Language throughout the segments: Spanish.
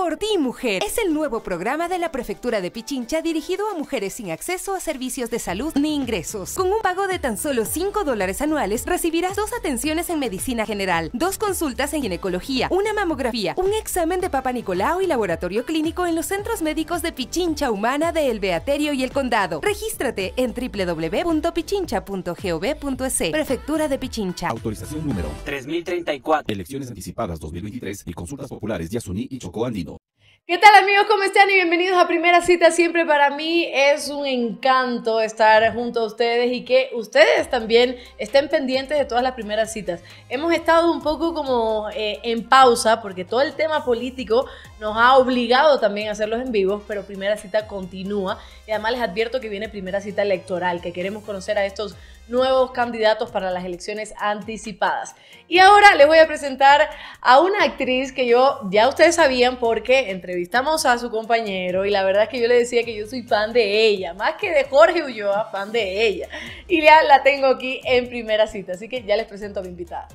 Por ti, mujer. Es el nuevo programa de la Prefectura de Pichincha dirigido a mujeres sin acceso a servicios de salud ni ingresos. Con un pago de tan solo 5 dólares anuales, recibirás dos atenciones en medicina general, dos consultas en ginecología, una mamografía, un examen de Papa Nicolau y laboratorio clínico en los centros médicos de Pichincha Humana de El Beaterio y El Condado. Regístrate en www.pichincha.gov.es. Prefectura de Pichincha. Autorización número 3034. Elecciones anticipadas 2023 y consultas populares de y Chocó Andino. ¿Qué tal amigos? ¿Cómo están? Y bienvenidos a Primera Cita. Siempre para mí es un encanto estar junto a ustedes y que ustedes también estén pendientes de todas las primeras citas. Hemos estado un poco como eh, en pausa porque todo el tema político nos ha obligado también a hacerlos en vivo, pero Primera Cita continúa. Y además les advierto que viene Primera Cita electoral, que queremos conocer a estos nuevos candidatos para las elecciones anticipadas. Y ahora les voy a presentar a una actriz que yo, ya ustedes sabían porque entrevistamos a su compañero y la verdad es que yo le decía que yo soy fan de ella, más que de Jorge Ulloa, fan de ella. Y ya la tengo aquí en primera cita, así que ya les presento a mi invitada.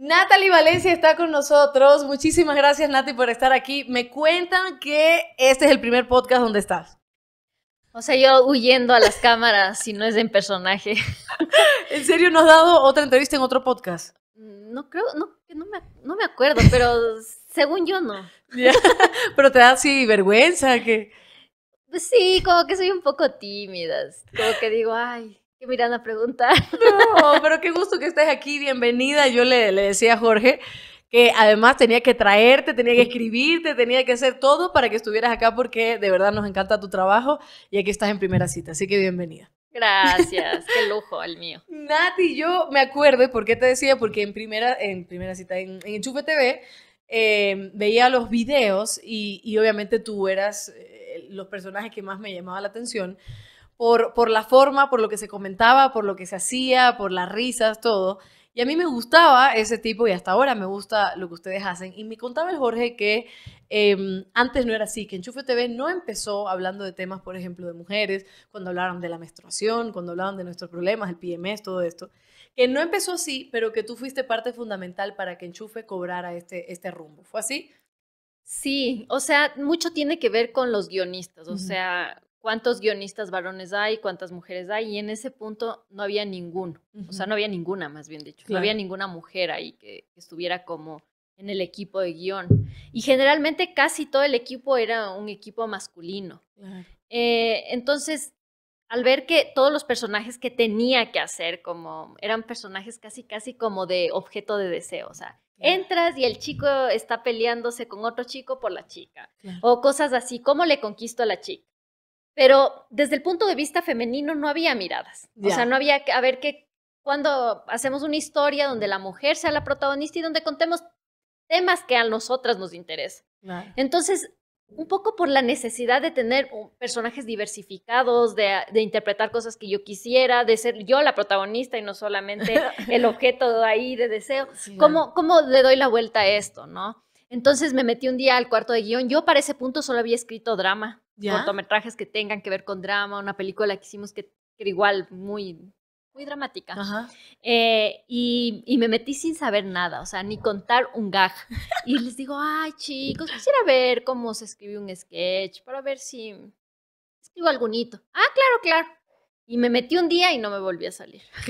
Natalie Valencia está con nosotros. Muchísimas gracias, Nati, por estar aquí. Me cuentan que este es el primer podcast donde estás. O sea, yo huyendo a las cámaras si no es en personaje. ¿En serio no has dado otra entrevista en otro podcast? No creo, no, me, acuerdo, pero según yo no. Pero te da así vergüenza que... sí, como que soy un poco tímida. Como que digo, ay, que miran a preguntar. No, pero qué gusto que estés aquí, bienvenida. Yo le, decía a Jorge que además tenía que traerte, tenía que escribirte, tenía que hacer todo para que estuvieras acá porque de verdad nos encanta tu trabajo y aquí estás en primera cita, así que bienvenida. Gracias, qué lujo el mío. Nati, yo me acuerdo, ¿por qué te decía? Porque en primera, en primera cita, en, en TV, em, veía los videos y, obviamente tú eras eh, los personajes que más me llamaba la atención por, la forma, por lo que se comentaba, por lo que se hacía, por las risas, todo. Y a mí me gustaba ese tipo y hasta ahora me gusta lo que ustedes hacen. Y me contaba el Jorge que em, antes no era así, que Enchufe TV no empezó hablando de temas, por ejemplo, de mujeres, cuando hablaron de la menstruación, cuando hablaron de nuestros problemas, el PMS, todo esto. Que no empezó así, pero que tú fuiste parte fundamental para que Enchufe cobrara este, este rumbo. ¿Fue así? Sí, o sea, mucho tiene que ver con los guionistas. O sea, cuántos guionistas varones hay, cuántas mujeres hay, y en ese punto no había ninguno, o sea, no había ninguna, más bien dicho, no había ninguna mujer ahí que, estuviera como en el equipo de guión. Y generalmente casi todo el equipo era un equipo masculino. Eh, entonces, al ver que todos los personajes que tenía que hacer, como eran personajes casi, casi como de objeto de deseo, o sea, entras y el chico está peleándose con otro chico por la chica, o cosas así, ¿cómo le conquisto a la chica? Pero desde el punto de vista femenino no había miradas. O sea, no había, a ver, que cuando hacemos una historia donde la mujer sea la protagonista y donde contemos temas que a nosotras nos interesan. Entonces, un poco por la necesidad de tener uh, personajes diversificados, ah, de, interpretar cosas que yo quisiera, de ser yo la protagonista y no solamente el objeto ahí de deseo. ¿Cómo, ¿Cómo, le doy la vuelta a esto, no? Entonces me metí un día al cuarto de guión. Yo para ese punto solo había escrito drama cortometrajes que tengan que ver con drama, una película que hicimos que, era igual muy, muy dramática. Eh, y, me metí sin saber nada, o sea, ni contar un gag. Y les digo, ay chicos, quisiera ver cómo se escribe un sketch para ver si escribo algún hito. Ah, claro, claro. Y me metí un día y no me volví a salir.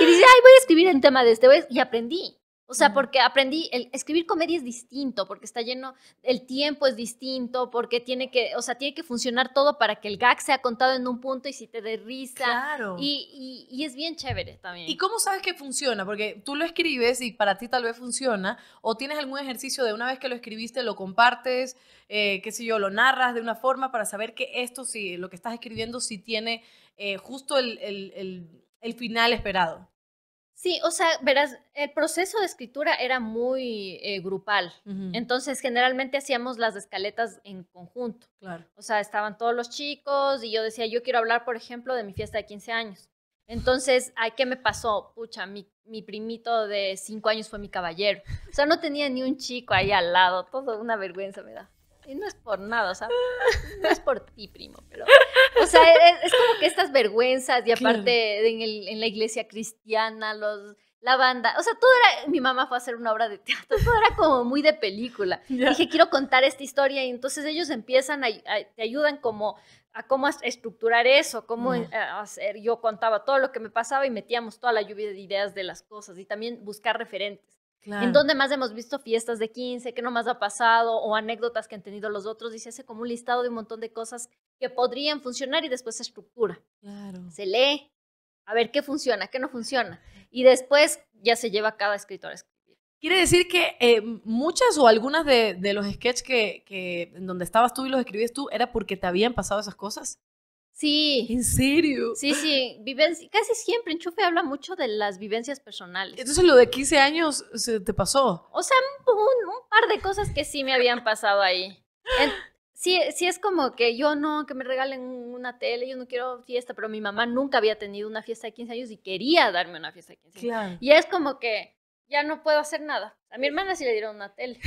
y dice, ay, voy a escribir en tema de este, y aprendí. O sea, porque aprendí, el, escribir comedia es distinto, porque está lleno, el tiempo es distinto, porque tiene que, o sea, tiene que funcionar todo para que el gag sea contado en un punto y si te dé risa. Claro. Y, es bien chévere también. ¿Y cómo sabes que funciona? Porque tú lo escribes y para ti tal vez funciona, o tienes algún ejercicio de una vez que lo escribiste, lo compartes, eh, qué sé yo, lo narras de una forma para saber que esto, sí, lo que estás escribiendo, si tiene eh, justo el final esperado. Sí, o sea, verás, el proceso de escritura era muy eh, grupal, entonces generalmente hacíamos las escaletas en conjunto. Claro. O sea, estaban todos los chicos y yo decía, yo quiero hablar, por ejemplo, de mi fiesta de 15 años. Entonces, qué me pasó? Pucha, mi, mi primito de 5 años fue mi caballero. O sea, no tenía ni un chico ahí al lado, todo una vergüenza me da. Y no es por nada, o sea, no es por ti, primo, pero... O sea, e, e, es, como que estas vergüenzas y aparte en, la iglesia cristiana, los la banda. O sea, todo era. Mi mamá fue a hacer una obra de teatro, todo era como muy de película. Dije, quiero contar esta historia, y entonces ellos empiezan a. te ayudan como a cómo estructurar eso, cómo eh, hacer. Yo contaba todo lo que me pasaba y metíamos toda la lluvia de ideas de las cosas y también buscar referentes. En donde más hemos visto fiestas de 15, qué no más ha pasado, o anécdotas que han tenido los otros, y se hace como un listado de un montón de cosas que podrían funcionar y después se estructura. Claro. Se lee, a ver qué funciona, qué no funciona. Y después ya se lleva cada escritor a escribir. Quiere decir que eh, muchas o algunas de, los sketches que, en donde estabas tú y los escribías tú era porque te habían pasado esas cosas. Sí. ¿En serio? Sí, sí. casi siempre Enchufe habla mucho de las vivencias personales. Entonces lo de 15 años se te pasó. O sea, un, par de cosas que sí me habían pasado ahí. sí, sí es como que yo no, que me regalen una tele, yo no quiero fiesta, pero mi mamá nunca había tenido una fiesta de 15 años y quería darme una fiesta de 15 años. Y es como que ya no puedo hacer nada. A mi hermana sí le dieron una tele.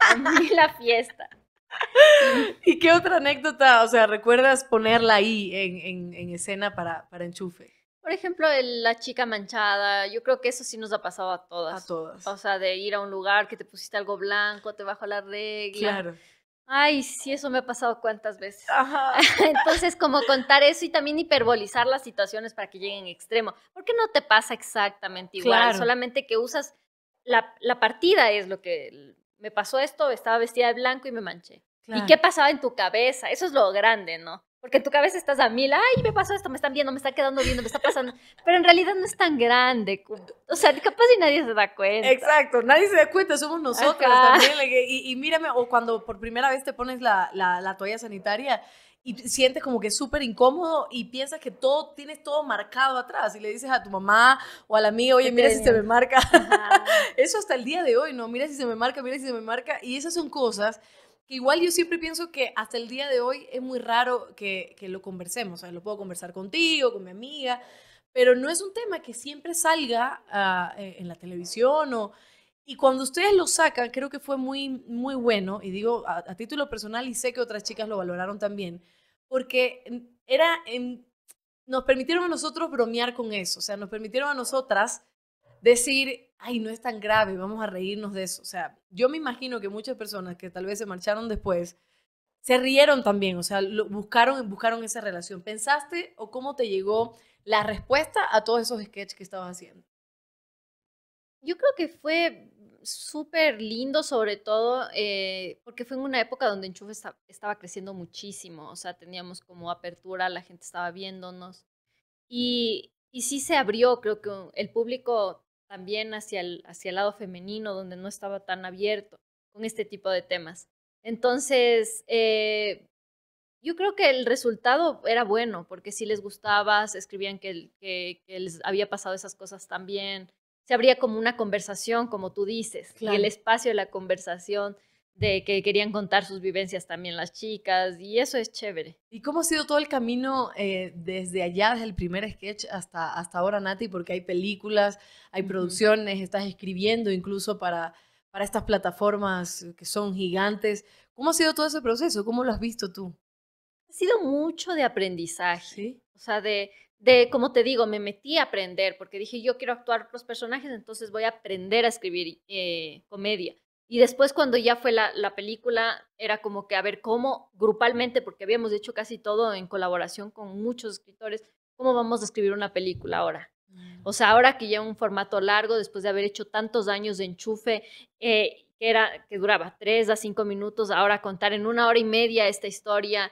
A mí la fiesta. ¿Y qué otra anécdota, o sea, recuerdas ponerla ahí en, escena para, enchufe? Por ejemplo, la chica manchada, yo creo que eso sí nos ha pasado a todas. A todas. O sea, de ir a un lugar que te pusiste algo blanco, te bajó la regla. Claro. Ay, sí, eso me ha pasado cuántas veces. Ajá. Entonces, como contar eso y también hiperbolizar las situaciones para que lleguen extremo. Porque no te pasa exactamente igual, solamente que usas la, la partida es lo que me pasó esto, estaba vestida de blanco y me manché. ¿Y qué pasaba en tu cabeza? Eso es lo grande, ¿no? Porque en tu cabeza estás a mil, ay, me pasó esto, me están viendo, me está quedando viendo, me está pasando. Pero en realidad no es tan grande. O sea, capaz y nadie se da cuenta. Exacto, nadie se da cuenta, somos nosotras también. Y, mírame, o cuando por primera vez te pones la, la, la toalla sanitaria y sientes como que es súper incómodo y piensas que todo, tienes todo marcado atrás y le dices a tu mamá o a la amiga, oye, mira si se me marca. Eso hasta el día de hoy, ¿no? Mira si se me marca, mira si se me marca. Y esas son cosas que igual yo siempre pienso que hasta el día de hoy es muy raro que, que lo conversemos, o sea, lo puedo conversar contigo, con mi amiga, pero no es un tema que siempre salga ah, eh, en la televisión o... Y cuando ustedes lo sacan, creo que fue muy, muy bueno, y digo a título personal y sé que otras chicas lo valoraron también, porque mm, era, nos permitieron a nosotros bromear con eso, o sea, nos permitieron a nosotras decir, ay, no es tan grave, vamos a reírnos de eso. O sea, yo me imagino que muchas personas que tal vez se marcharon después, se rieron también, o sea, buscaron, buscaron esa relación. ¿Pensaste o cómo te llegó la respuesta a todos esos sketches que estabas haciendo? Yo creo que fue súper lindo, sobre todo eh, porque fue en una época donde Enchufe estaba creciendo muchísimo, o sea, teníamos como apertura, la gente estaba viéndonos y, y sí se abrió, creo que el público también hacia el, hacia el lado femenino, donde no estaba tan abierto con este tipo de temas. Entonces, eh, yo creo que el resultado era bueno, porque sí les gustaba, escribían que les había pasado esas cosas también se abría como una conversación, como tú dices, el espacio de la conversación, de que querían contar sus vivencias también las chicas, y eso es chévere. ¿Y cómo ha sido todo el camino eh, desde allá, desde el primer sketch hasta, hasta ahora, Nati? Porque hay películas, hay producciones, estás escribiendo incluso para, para estas plataformas que son gigantes. ¿Cómo ha sido todo ese proceso? ¿Cómo lo has visto tú? Ha sido mucho de aprendizaje, o sea, de de, como te digo, me metí a aprender porque dije, yo quiero actuar los personajes, entonces voy a aprender a escribir eh, comedia. Y después cuando ya fue la, película, era como que a ver cómo grupalmente, porque habíamos hecho casi todo en colaboración con muchos escritores, cómo vamos a escribir una película ahora. O mm. sea, ahora que ya un formato largo, después de haber hecho tantos años de enchufe, eh, que, era, que duraba tres a cinco minutos, ahora contar en una hora y media esta historia,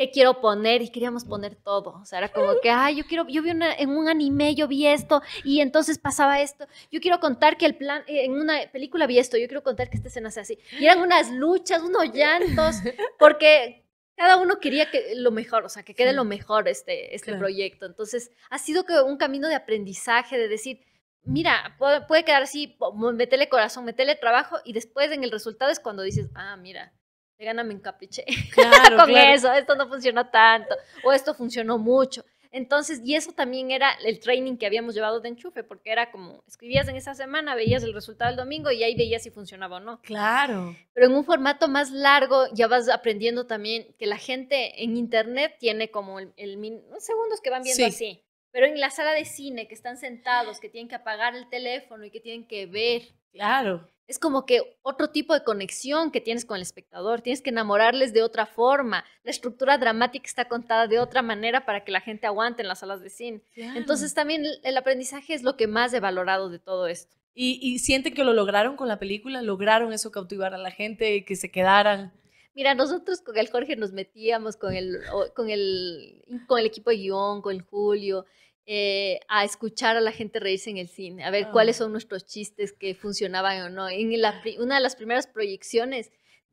qué quiero poner y queríamos poner todo. O sea, era como que, ay, yo quiero, yo vi en un anime, yo vi esto y entonces pasaba esto. Yo quiero contar que el plan, eh, en una película vi esto, yo quiero contar que esta escena sea así. Y eran unas luchas, unos llantos, porque cada uno quería que lo mejor, o sea, que quede lo mejor este, este proyecto. Entonces, ha sido que un camino de aprendizaje, de decir, mira, puede, quedar así, metele corazón, metele trabajo y después en el resultado es cuando dices, ah, mira gana me encapriché claro, con eso, esto no funcionó tanto, o esto funcionó mucho. Entonces, y eso también era el training que habíamos llevado de enchufe, porque era como, escribías en esa semana, veías el resultado el domingo y ahí veías si funcionaba o no. Claro. Pero en un formato más largo ya vas aprendiendo también que la gente en internet tiene como el, unos segundos que van viendo sí. así. Pero en la sala de cine, que están sentados, que tienen que apagar el teléfono y que tienen que ver Claro. Es como que otro tipo de conexión que tienes con el espectador. Tienes que enamorarles de otra forma. La estructura dramática está contada de otra manera para que la gente aguante en las salas de cine. Entonces también el aprendizaje es lo que más he valorado de todo esto. Y, sienten que lo lograron con la película, lograron eso cautivar a la gente y que se quedaran. Mira, nosotros con el Jorge nos metíamos con el, con el, con el equipo de guión, con el Julio, eh, a escuchar a la gente reírse en el cine, a ver ah. cuáles son nuestros chistes que funcionaban o no. En ah. una de las primeras proyecciones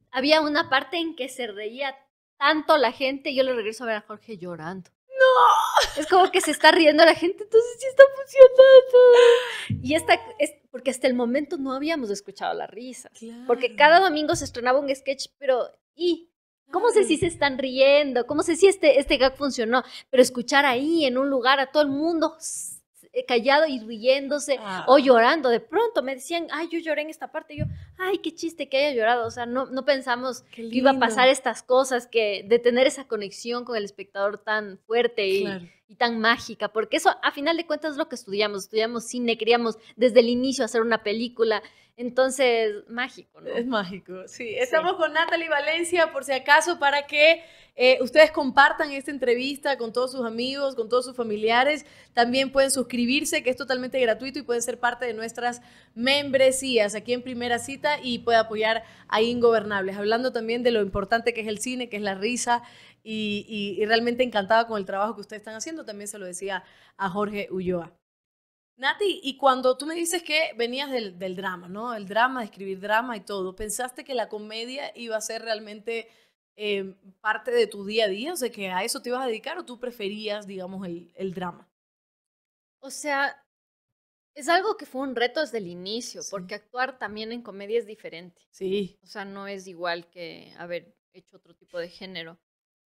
había una parte en que se reía tanto la gente, yo le regreso a ver a Jorge llorando. No, es como que se está riendo la gente, entonces sí está funcionando. Y esta es porque hasta el momento no habíamos escuchado las risas porque cada domingo se estrenaba un sketch, pero y ¿Cómo sé si se están riendo? ¿Cómo sé si este, este gag funcionó? Pero escuchar ahí, en un lugar, a todo el mundo callado y riéndose ah. o llorando. De pronto me decían, ay, yo lloré en esta parte. Y yo, ay, qué chiste que haya llorado. O sea, no, no pensamos que iba a pasar estas cosas, que de tener esa conexión con el espectador tan fuerte y, y, tan mágica. Porque eso, a final de cuentas, es lo que estudiamos. Estudiamos cine, queríamos desde el inicio hacer una película. Entonces, mágico, ¿no? Es mágico, sí. Estamos con Natalie Valencia, por si acaso, para que eh, ustedes compartan esta entrevista con todos sus amigos, con todos sus familiares. También pueden suscribirse, que es totalmente gratuito y pueden ser parte de nuestras membresías aquí en primera cita y puede apoyar a Ingobernables. Hablando también de lo importante que es el cine, que es la risa y, y realmente encantada con el trabajo que ustedes están haciendo. También se lo decía a Jorge Ulloa. Nati, y cuando tú me dices que venías del, drama, ¿no? El drama, de escribir drama y todo, ¿pensaste que la comedia iba a ser realmente eh, parte de tu día a día? O sea, que a eso te ibas a dedicar o tú preferías, digamos, el, drama? O sea, es algo que fue un reto desde el inicio, porque actuar también en comedia es diferente. Sí. O sea, no es igual que haber hecho otro tipo de género.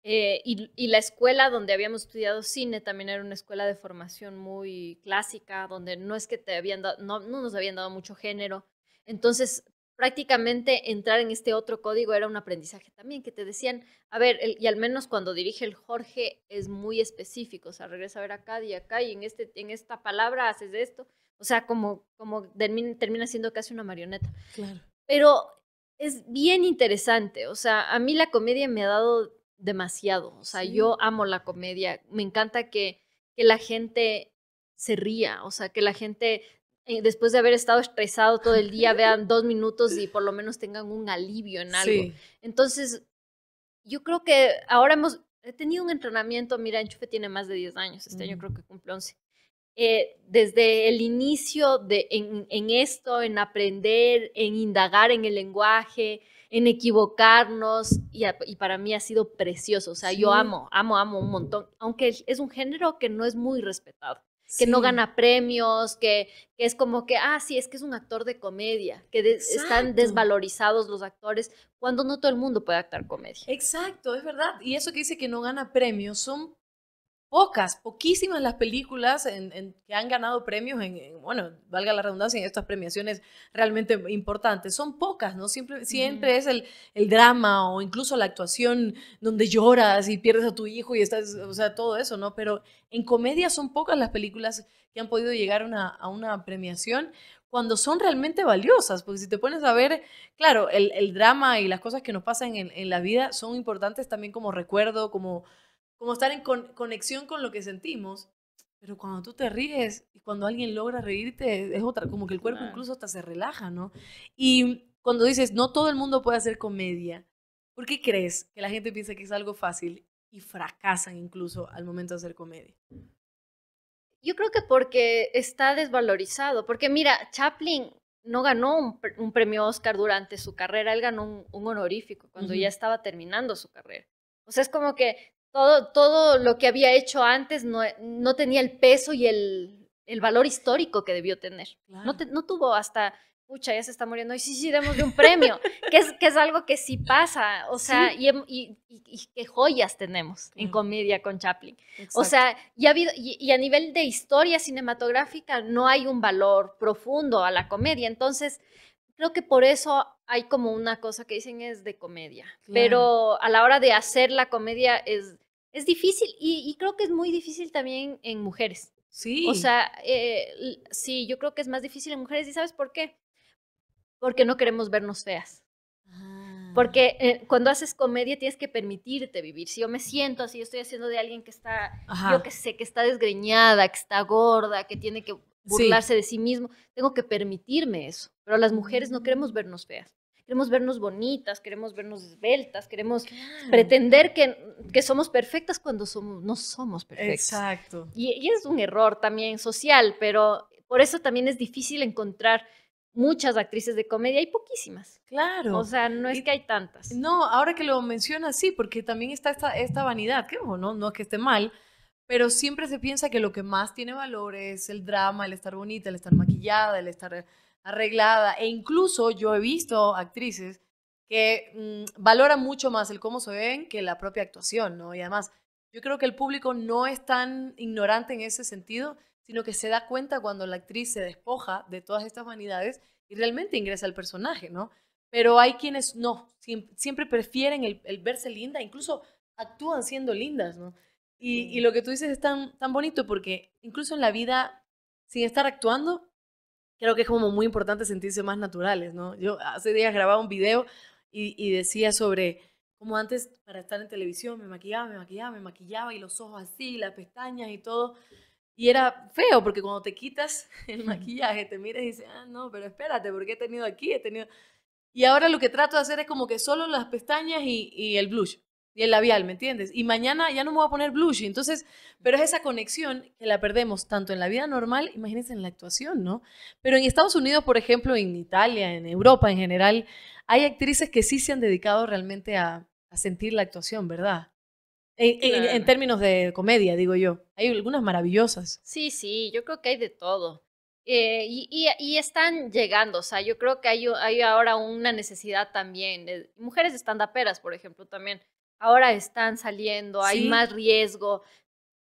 Eh, y, la escuela donde habíamos estudiado cine también era una escuela de formación muy clásica, donde no es que te habían dado, no, no nos habían dado mucho género. Entonces, prácticamente entrar en este otro código era un aprendizaje también, que te decían, a ver, y al menos cuando dirige el Jorge es muy específico, o sea, regresa a ver acá y acá, y en, este, en esta palabra haces esto, o sea, como, como termina, termina siendo casi una marioneta. Claro. Pero es bien interesante, o sea, a mí la comedia me ha dado demasiado. O sea, yo amo la comedia. Me encanta que, que la gente se ría, o sea, que la gente eh, después de haber estado estresado todo el día vean dos minutos y por lo menos tengan un alivio en algo. Entonces, yo creo que ahora hemos, he tenido un entrenamiento, mira, Enchufe tiene más de 10 años, este año creo que cumple 11. Eh, desde el inicio de, en, en, esto, en aprender, en indagar en el lenguaje, en equivocarnos y, para mí ha sido precioso. O sea, yo amo, amo, amo un montón, aunque es un género que no es muy respetado que no gana premios, que, es como que, ah, sí, es que es un actor de comedia, que están desvalorizados los actores, cuando no todo el mundo puede actar comedia. Exacto, es verdad. Y eso que dice que no gana premios son pocas, poquísimas las películas en, que han ganado premios en, bueno, valga la redundancia, en estas premiaciones realmente importantes. Son pocas, ¿no? Siempre, siempre es el, el, drama o incluso la actuación donde lloras y pierdes a tu hijo y estás, o sea, todo eso, ¿no? Pero en comedia son pocas las películas que han podido llegar a una premiación cuando son realmente valiosas, porque si te pones a ver, claro, el drama y las cosas que nos pasan en la vida son importantes también como recuerdo, como como estar en conexión con lo que sentimos. Pero cuando tú te ríes y cuando alguien logra reírte, es otra, como que el cuerpo incluso hasta se relaja, ¿no? Y cuando dices, no todo el mundo puede hacer comedia, ¿por qué crees que la gente piensa que es algo fácil y fracasan incluso al momento de hacer comedia? Yo creo que porque está desvalorizado, porque mira, Chaplin no ganó un, premio Oscar durante su carrera, él ganó un, honorífico cuando ya estaba terminando su carrera. O sea, es como que todo, todo lo que había hecho antes no, no tenía el peso y el, valor histórico que debió tener. No, no tuvo hasta pucha, ya se está muriendo, y sí, sí, de un premio, que, es, que es algo que sí pasa, o sea, y, y, qué joyas tenemos en comedia con Chaplin. O sea, y, a nivel de historia cinematográfica no hay un valor profundo a la comedia, entonces creo que por eso hay como una cosa que dicen es de comedia, pero a la hora de hacer la comedia es, es difícil y, creo que es muy difícil también en mujeres. Sí. O sea, eh, sí, yo creo que es más difícil en mujeres y ¿sabes por qué? Porque no queremos vernos feas. Ah. Porque eh, cuando haces comedia tienes que permitirte vivir. Si yo me siento así, yo estoy haciendo de alguien que está, yo que sé, que está desgreñada, que está gorda, que tiene que burlarse de sí mismo. Tengo que permitirme eso. Pero las mujeres no queremos vernos feas. Queremos vernos bonitas, queremos vernos esbeltas, queremos pretender que, somos perfectas cuando somos, no somos perfectas. Exacto. Y, es un error también social, pero por eso también es difícil encontrar muchas actrices de comedia, hay poquísimas. Claro. O sea, no es que hay tantas. No, ahora que lo mencionas, sí, porque también está esta, vanidad, que no es que esté mal, pero siempre se piensa que lo que más tiene valor es el drama, el estar bonita, el estar maquillada, el estar arreglada. E incluso yo he visto actrices que mm, valoran mucho más el cómo se ven que la propia actuación, ¿no? Y además, yo creo que el público no es tan ignorante en ese sentido, sino que se da cuenta cuando la actriz se despoja de todas estas vanidades y realmente ingresa al personaje, ¿no? Pero hay quienes no, siempre prefieren el verse linda, incluso actúan siendo lindas, ¿no? Y, lo que tú dices es tan, tan bonito porque incluso en la vida, sin estar actuando, creo que es como muy importante sentirse más naturales, ¿no? Yo hace días grababa un video y, decía sobre cómo antes para estar en televisión me maquillaba, me maquillaba, me maquillaba y los ojos así, las pestañas y todo. Y era feo porque cuando te quitas el maquillaje, te miras y dices, ah, no, pero espérate, porque he tenido aquí, he tenido... Y ahora lo que trato de hacer es como que solo las pestañas y, y el blush. Y el labial, ¿me entiendes? Y mañana ya no me voy a poner blush. Entonces, pero es esa conexión que la perdemos tanto en la vida normal, imagínense en la actuación, ¿no? Pero en Estados Unidos, por ejemplo, en Italia, en Europa en general, hay actrices que sí se han dedicado realmente a, sentir la actuación, ¿verdad? En, términos de comedia, digo yo. Hay algunas maravillosas. Sí, sí, yo creo que hay de todo. Eh, y, están llegando, o sea, yo creo que hay, hay ahora una necesidad también. De, mujeres estandaperas, por ejemplo, también ahora están saliendo, hay más riesgo,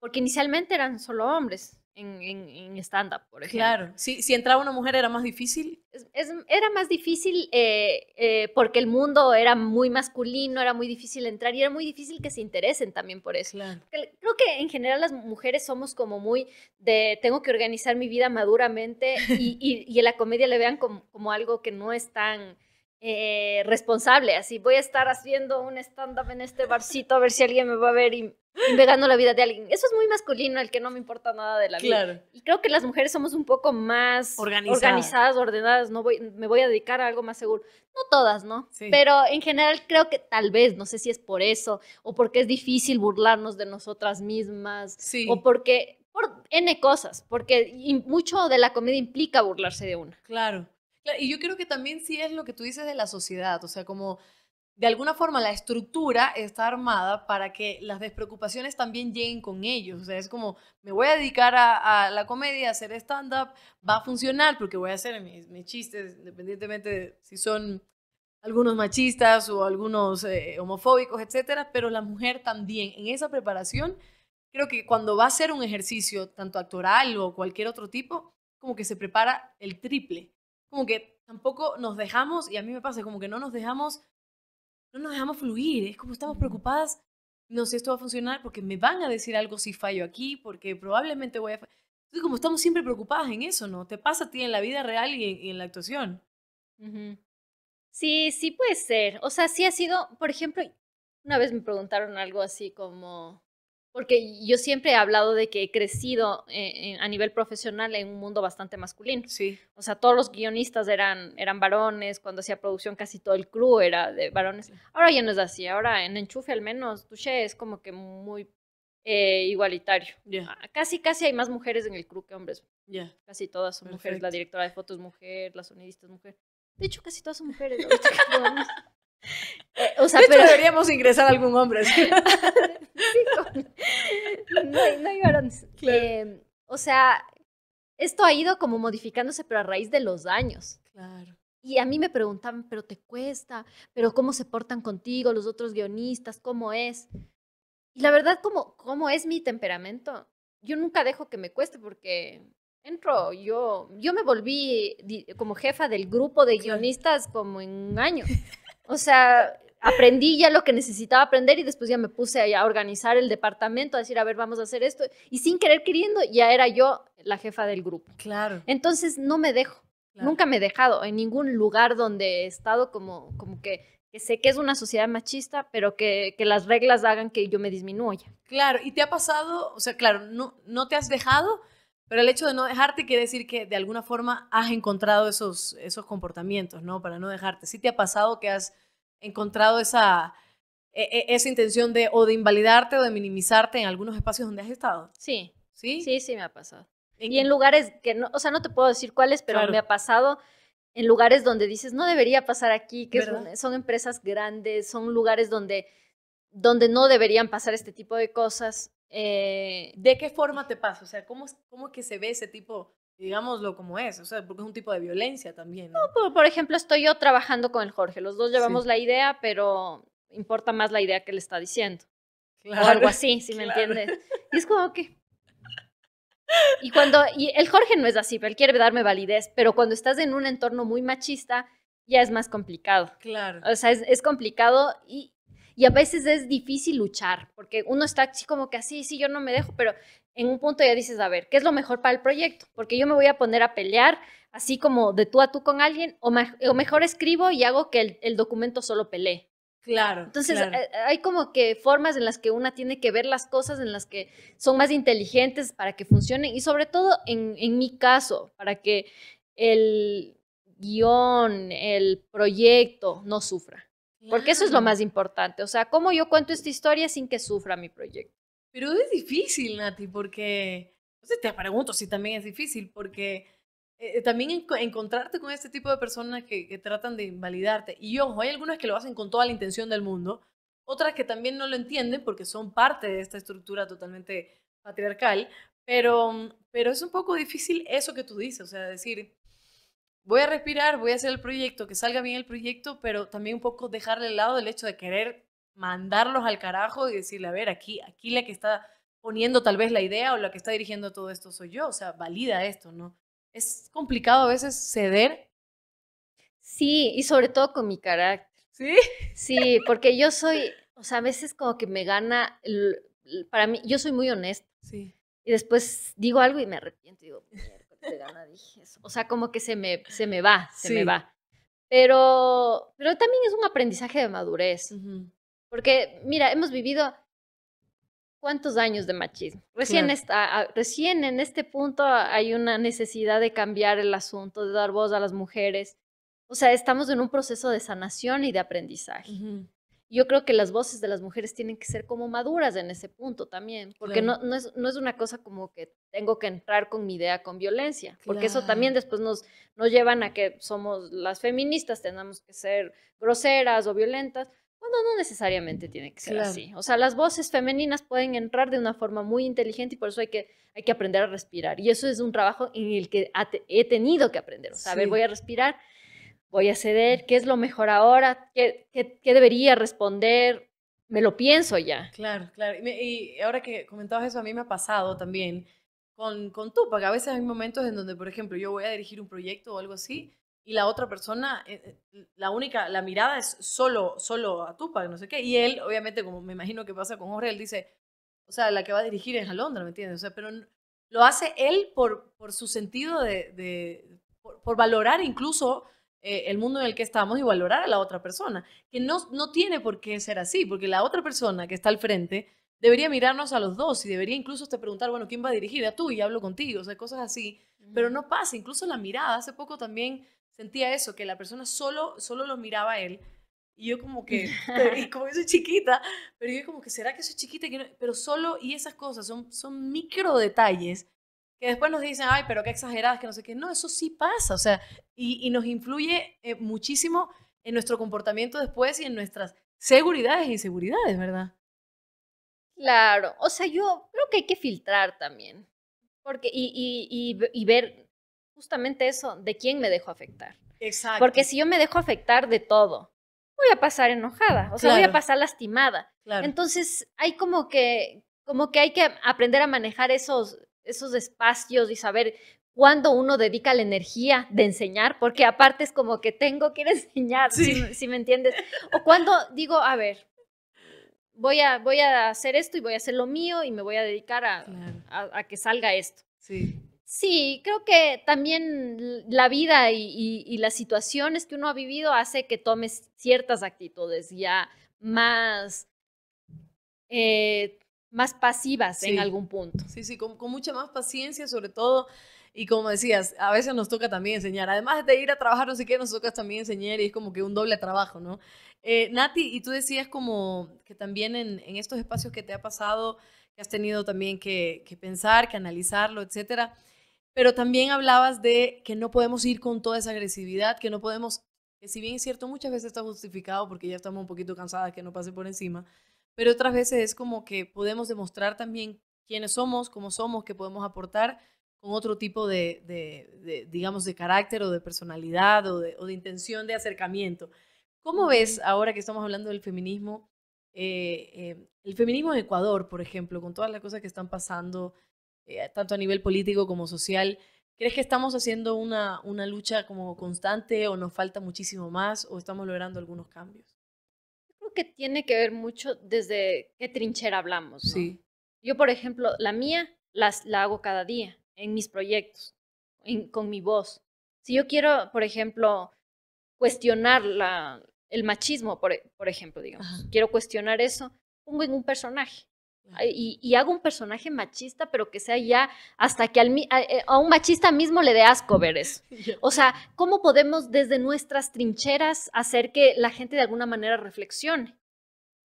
porque inicialmente eran solo hombres en, en, stand-up, por ejemplo. Claro, si entraba una mujer era más difícil. era más difícil eh, eh, porque el mundo era muy masculino, era muy difícil entrar y era muy difícil que se interesen también por eso. Creo que en general las mujeres somos como muy de tengo que organizar mi vida maduramente y, en la comedia le vean como, como algo que no es tan eh, responsable, así voy a estar haciendo un stand-up en este barcito a ver si alguien me va a ver y vegano la vida de alguien. Eso es muy masculino, el que no me importa nada de la claro. Y creo que las mujeres somos un poco más organizadas, ordenadas, no voy, me voy a dedicar a algo más seguro. No todas, ¿no? Pero en general creo que tal vez, no sé si es por eso, o porque es difícil burlarnos de nosotras mismas, o porque, por N cosas, porque mucho de la comida implica burlarse de una. Claro y yo creo que también sí es lo que tú dices de la sociedad, o sea, como de alguna forma la estructura está armada para que las despreocupaciones también lleguen con ellos. O sea, es como, me voy a dedicar a, la comedia, a hacer stand-up, va a funcionar porque voy a hacer mis, chistes, independientemente de si son algunos machistas o algunos eh, homofóbicos, etcétera, pero la mujer también en esa preparación, creo que cuando va a hacer un ejercicio, tanto actoral o cualquier otro tipo, como que se prepara el triple como que tampoco nos dejamos, y a mí me pasa, como que no nos dejamos, no nos dejamos fluir, es como estamos preocupadas, no sé si esto va a funcionar, porque me van a decir algo si fallo aquí, porque probablemente voy a... Entonces, como estamos siempre preocupadas en eso, ¿no? Te pasa a ti en la vida real y en, la actuación. Sí, sí puede ser. O sea, sí ha sido, por ejemplo, una vez me preguntaron algo así como, porque yo siempre he hablado de que he crecido eh, a nivel profesional en un mundo bastante masculino. Sí. O sea, todos los guionistas eran, eran varones, cuando hacía producción casi todo el crew era de varones. Ahora ya no es así, ahora en Enchufe al menos, Touché es como que muy eh, igualitario. Ya. Ah, casi, casi hay más mujeres en el crew que hombres. Ya. Casi todas son mujeres, la directora de fotos es mujer, la sonidista es mujer. De hecho, casi todas son mujeres. Eh, o sea, pero... deberíamos ingresar algún hombre. no, no em, o sea, esto ha ido como modificándose, pero a raíz de los años. Claro. Y a mí me preguntaban, pero te cuesta, pero cómo se portan contigo los otros guionistas, cómo es. Y la verdad, cómo es mi temperamento, yo nunca dejo que me cueste porque entro, yo, yo me volví como jefa del grupo de guionistas como en un año. O sea, aprendí ya lo que necesitaba aprender y después ya me puse a, organizar el departamento, a decir, a ver, vamos a hacer esto. Y sin querer queriendo, ya era yo la jefa del grupo. Claro. Entonces no me dejo. Nunca me he dejado en ningún lugar donde he estado como, como que, que sé que es una sociedad machista, pero que, que, las reglas hagan que yo me disminuya. Claro, y te ha pasado, o sea, claro, no te has dejado, pero el hecho de no dejarte quiere decir que de alguna forma has encontrado esos, esos comportamientos, ¿no? Para no dejarte. ¿Sí te ha pasado que has encontrado esa, e, e, esa intención de o de invalidarte o de minimizarte en algunos espacios donde has estado? Sí. ¿Sí? Sí, sí me ha pasado. y en lugares que no, o sea, no te puedo decir cuáles, pero me ha pasado en lugares donde dices, no debería pasar aquí, que son, son, empresas grandes, son lugares donde, donde no deberían pasar este tipo de cosas. Eh, ¿de qué forma te pasa? O sea, ¿cómo, cómo que se ve ese tipo, digámoslo como es? O sea, porque es un tipo de violencia también. No, por, ejemplo, estoy yo trabajando con el Jorge, los dos llevamos la idea, pero importa más la idea que le está diciendo. o algo así, si me entiendes. Y es como que... Y cuando, y el Jorge no es así, pero él quiere darme validez, pero cuando estás en un entorno muy machista, ya es más complicado. Claro. O sea, es, es complicado y, y a veces es difícil luchar, porque uno está así como que así, sí, yo no me dejo, pero en un punto ya dices, a ver, ¿qué es lo mejor para el proyecto? Porque yo me voy a poner a pelear así como de tú a tú con alguien, o, mejor escribo y hago que el, documento solo pelee. Claro. Entonces, eh, hay como que formas en las que una tiene que ver las cosas, en las que son más inteligentes para que funcionen y sobre todo en mi caso, para que el guión, el proyecto no sufra. Porque eso es lo más importante. O sea, cómo yo cuento esta historia sin que sufra mi proyecto. Pero es difícil, Nati, porque. Entonces te pregunto si también es difícil, porque eh, también encontrarte con este tipo de personas que, tratan de invalidarte. Y ojo, hay algunas que lo hacen con toda la intención del mundo, otras que también no lo entienden porque son parte de esta estructura totalmente patriarcal. Pero, pero es un poco difícil eso que tú dices, o sea, decir, voy a respirar, voy a hacer el proyecto, que salga bien el proyecto, pero también un poco dejarle al lado el hecho de querer mandarlos al carajo y decirle, a ver, aquí, aquí la que está poniendo tal vez la idea o la que está dirigiendo todo esto soy yo, o sea, valida esto, ¿no? Es complicado a veces ceder. Sí, y sobre todo con mi carácter. ¿Sí? Sí, porque yo soy, o sea, a veces como que me gana, para mí, yo soy muy honesta. Sí. Y después digo algo y me arrepiento, digo, o sea, como que se me, se me va, se me va. Pero, pero también es un aprendizaje de madurez. Porque, mira, hemos vivido cuántos años de machismo. Recién, está, ah, recién en este punto hay una necesidad de cambiar el asunto, de dar voz a las mujeres. O sea, estamos en un proceso de sanación y de aprendizaje. Yo creo que las voces de las mujeres tienen que ser como maduras en ese punto también, porque no, no, es, una cosa como que tengo que entrar con mi idea con violencia, porque eso también después nos, nos llevan a que somos las feministas, tenemos que ser groseras o violentas. Bueno, no necesariamente tiene que ser así. O sea, las voces femeninas pueden entrar de una forma muy inteligente y por eso hay que, hay que aprender a respirar. Y eso es un trabajo en el que he tenido que aprender. O sea, a ver, voy a respirar voy a ceder, qué es lo mejor ahora, qué, debería responder, me lo pienso ya. Claro, claro. Y ahora que comentabas eso, a mí me ha pasado también con, con Tupac. A veces hay momentos en donde, por ejemplo, yo voy a dirigir un proyecto o algo así y la otra persona, eh, eh, la única, la mirada es solo, solo a Tupac, no sé qué. Y él, obviamente, como me imagino que pasa con Jorge, él dice, o sea, la que va a dirigir es a Londra, ¿me entiendes? O sea, pero lo hace él por, por su sentido de, por, valorar incluso eh, el mundo en el que estamos y valorar a la otra persona, que no, no tiene por qué ser así, porque la otra persona que está al frente debería mirarnos a los dos y debería incluso te preguntar, bueno, ¿quién va a dirigir? A Tú y hablo contigo, o sea, cosas así, pero no pasa, incluso la mirada, hace poco también sentía eso, que la persona solo, solo lo miraba a él. Y yo como que, y como que soy chiquita, pero yo como que, ¿será que soy chiquita? Pero solo, y esas cosas, son, son micro detalles que después nos dicen, ay, pero qué exageradas, que no sé qué. No, eso sí pasa, o sea, y, nos influye eh, muchísimo en nuestro comportamiento después y en nuestras seguridades e inseguridades, ¿verdad? Claro, o sea, yo creo que hay que filtrar también, porque y, ver justamente eso, de quién me dejo afectar. Exacto. Porque si yo me dejo afectar de todo, voy a pasar enojada, o sea, voy a pasar lastimada. Claro. Entonces, hay como que, como que hay que aprender a manejar esos, esos espacios y saber cuándo uno dedica la energía de enseñar, porque aparte es como que tengo que enseñar, si, me entiendes. O cuando digo, a ver, voy a, voy a hacer esto y voy a hacer lo mío y me voy a dedicar a, que salga esto. Sí. Sí, creo que también la vida y, las situaciones que uno ha vivido hace que tomes ciertas actitudes ya más eh, más pasivas en algún punto. Sí, sí, con, mucha más paciencia sobre todo. Y como decías, a veces nos toca también enseñar. Además de ir a trabajar, no sé qué, nos toca también enseñar y es como que un doble trabajo, ¿no? Eh, Nati, y tú decías como que también en, estos espacios que te ha pasado, que has tenido también que, que, pensar, que analizarlo, etcétera. Pero también hablabas de que no podemos ir con toda esa agresividad, que no podemos, que si bien es cierto, muchas veces está justificado porque ya estamos un poquito cansadas que no pase por encima, pero otras veces es como que podemos demostrar también quiénes somos, cómo somos, qué podemos aportar con otro tipo de, digamos, de carácter o de personalidad o de, intención de acercamiento. ¿Cómo ves ahora que estamos hablando del feminismo? Eh, em, el feminismo en Ecuador, por ejemplo, con todas las cosas que están pasando, eh, tanto a nivel político como social, ¿crees que estamos haciendo una, una lucha como constante o nos falta muchísimo más o estamos logrando algunos cambios? que tiene que ver mucho desde qué trinchera hablamos. ¿no? Yo, por ejemplo, la mía las, la hago cada día en mis proyectos, con mi voz. Si yo quiero, por ejemplo, cuestionar la, el machismo, por, ejemplo, digamos, quiero cuestionar eso, pongo en un personaje. Y, hago un personaje machista, pero que sea ya hasta que eh, a, un machista mismo le dé asco ver eso. O sea, ¿cómo podemos desde nuestras trincheras hacer que la gente de alguna manera reflexione?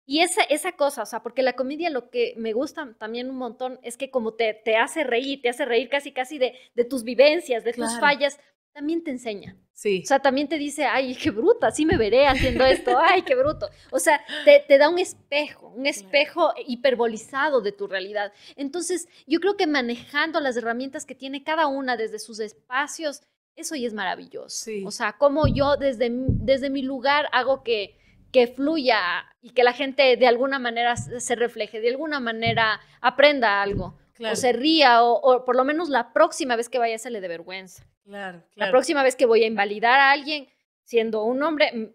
Y esa, esa cosa, o sea, porque la comedia lo que me gusta también un montón es que como te, te hace reír, te hace reír casi casi de, tus vivencias, de tus fallas, también te enseña. O sea, también te dice, ay, qué bruta, así me veré haciendo esto, ay, qué bruto. O sea, te, da un espejo, un espejo hiperbolizado de tu realidad. Entonces, yo creo que manejando las herramientas que tiene cada una desde sus espacios, eso ya es maravilloso. O sea, como yo desde, desde mi lugar hago que, que fluya y que la gente de alguna manera se refleje, de alguna manera aprenda algo. o se ría, o, o, por lo menos la próxima vez que vaya se le dé vergüenza. La próxima vez que voy a invalidar a alguien siendo un hombre,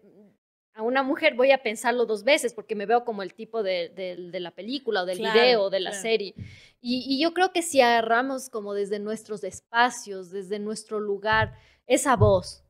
a una mujer voy a pensarlo dos veces porque me veo como el tipo de, la película o del video o de la serie. Y, yo creo que si agarramos como desde nuestros espacios, desde nuestro lugar, esa voz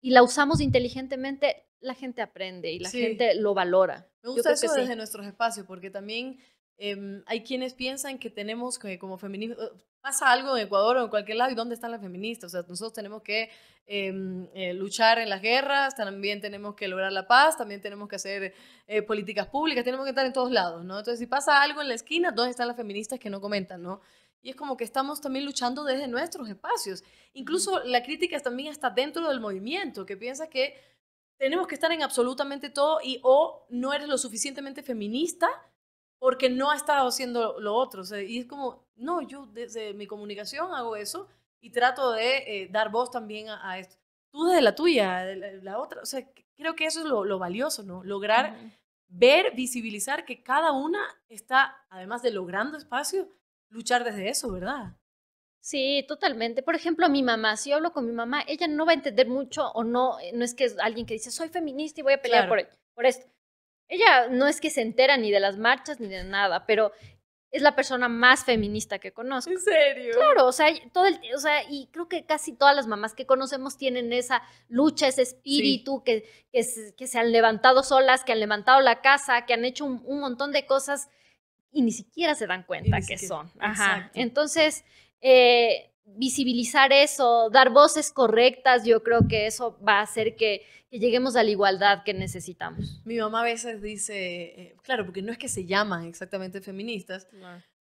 y la usamos inteligentemente, la gente aprende y la gente lo valora. Me gusta eso desde nuestros espacios porque también Em, hay quienes piensan que tenemos que como feminismo, eh, pasa algo en Ecuador o en cualquier lado y dónde están las feministas. O sea, nosotros tenemos que em, eh, luchar en las guerras, también tenemos que lograr la paz, también tenemos que hacer eh, políticas públicas, tenemos que estar en todos lados, ¿no? Entonces, si pasa algo en la esquina, ¿dónde están las feministas que no comentan, ¿no? Y es como que estamos también luchando desde nuestros espacios. Incluso la crítica también está dentro del movimiento, que piensa que tenemos que estar en absolutamente todo y o no eres lo suficientemente feminista porque no ha estado haciendo lo otro. y es como, no, yo desde mi comunicación hago eso y trato de eh, dar voz también a, esto. Tú desde la tuya, la, otra. O sea, creo que eso es lo, lo valioso, ¿no? Lograr ver, visibilizar que cada una está, además de logrando espacio, luchar desde eso, ¿verdad? Sí, totalmente. Por ejemplo, mi mamá, si yo hablo con mi mamá, ella no va a entender mucho o no, eh, no es que es alguien que dice, soy feminista y voy a pelear por, por esto ella no es que se entera ni de las marchas ni de nada, pero es la persona más feminista que conozco. ¿En serio? Claro, o sea, todo el, o y creo que casi todas las mamás que conocemos tienen esa lucha, ese espíritu, que, que se, han levantado solas, que han levantado la casa, que han hecho un, montón de cosas y ni siquiera se dan cuenta que son. Entonces, eh, visibilizar eso, dar voces correctas, yo creo que eso va a hacer que, lleguemos a la igualdad que necesitamos. Mi mamá a veces dice, eh, claro, porque no es que se llaman exactamente feministas,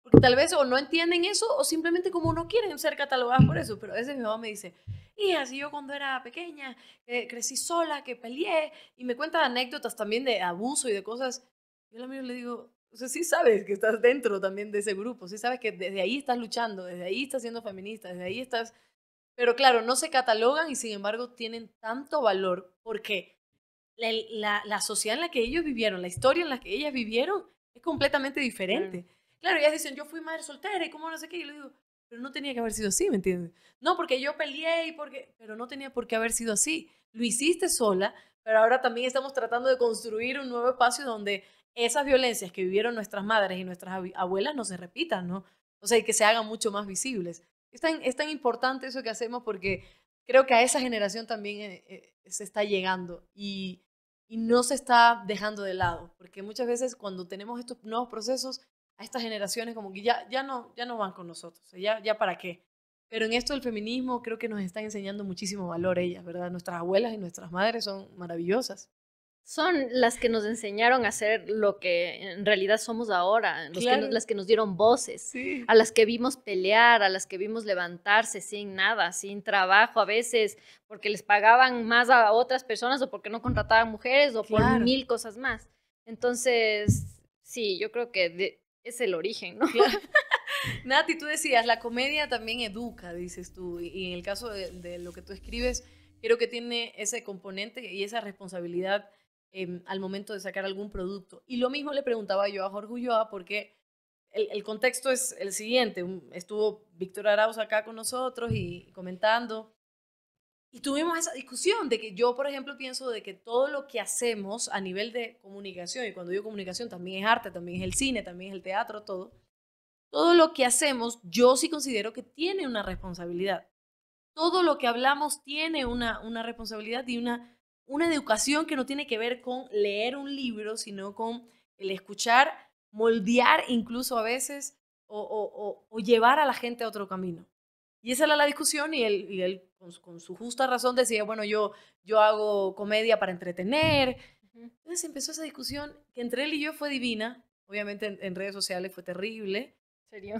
porque tal vez o no entienden eso o simplemente como no quieren ser catalogadas por eso, pero a veces mi mamá me dice, hija, si yo cuando era pequeña eh, crecí sola, que peleé, y me cuenta anécdotas también de abuso y de cosas, yo la le digo, o sea, sí sabes que estás dentro también de ese grupo, sí sabes que desde ahí estás luchando, desde ahí estás siendo feminista, desde ahí estás... Pero claro, no se catalogan y sin embargo tienen tanto valor porque la, la, sociedad en la que ellos vivieron, la historia en la que ellas vivieron, es completamente diferente. Claro. ellas dicen, yo fui madre soltera y cómo no sé qué, yo le digo, pero no tenía que haber sido así, ¿me entiendes? No, porque yo peleé y porque... Pero no tenía por qué haber sido así. Lo hiciste sola, pero ahora también estamos tratando de construir un nuevo espacio donde esas violencias que vivieron nuestras madres y nuestras abuelas no se repitan, ¿no? O sea, que se hagan mucho más visibles. Es tan, importante eso que hacemos porque creo que a esa generación también eh, eh, se está llegando y, y no se está dejando de lado, porque muchas veces cuando tenemos estos nuevos procesos, a estas generaciones como que ya, ya, no, ya no van con nosotros, ya, ya para qué. Pero en esto del feminismo creo que nos están enseñando muchísimo valor ellas, ¿verdad? Nuestras abuelas y nuestras madres son maravillosas son las que nos enseñaron a ser lo que en realidad somos ahora, las que nos dieron voces, a las que vimos pelear, a las que vimos levantarse sin nada, sin trabajo a veces, porque les pagaban más a otras personas o porque no contrataban mujeres o por mil cosas más. Entonces, sí, yo creo que es el origen, ¿no? Nati, tú decías, la comedia también educa, dices tú, y en el caso de, de lo que tú escribes, creo que tiene ese componente y esa responsabilidad Em, al momento de sacar algún producto. Y lo mismo le preguntaba yo a Jorge Ulloa porque el, contexto es el siguiente. Estuvo Víctor Arauz acá con nosotros y comentando. Y tuvimos esa discusión de que yo, por ejemplo, pienso de que todo lo que hacemos a nivel de comunicación, y cuando digo comunicación también es arte, también es el cine, también es el teatro, todo, todo lo que hacemos yo sí considero que tiene una responsabilidad. Todo lo que hablamos tiene una, una responsabilidad y una una educación que no tiene que ver con leer un libro, sino con el escuchar, moldear incluso a veces o, o, o, llevar a la gente a otro camino. Y esa era la discusión y él, y con, su justa razón decía, bueno, yo, yo hago comedia para entretener. Entonces empezó esa discusión que entre él y yo fue divina, obviamente en, redes sociales fue terrible. ¿En serio?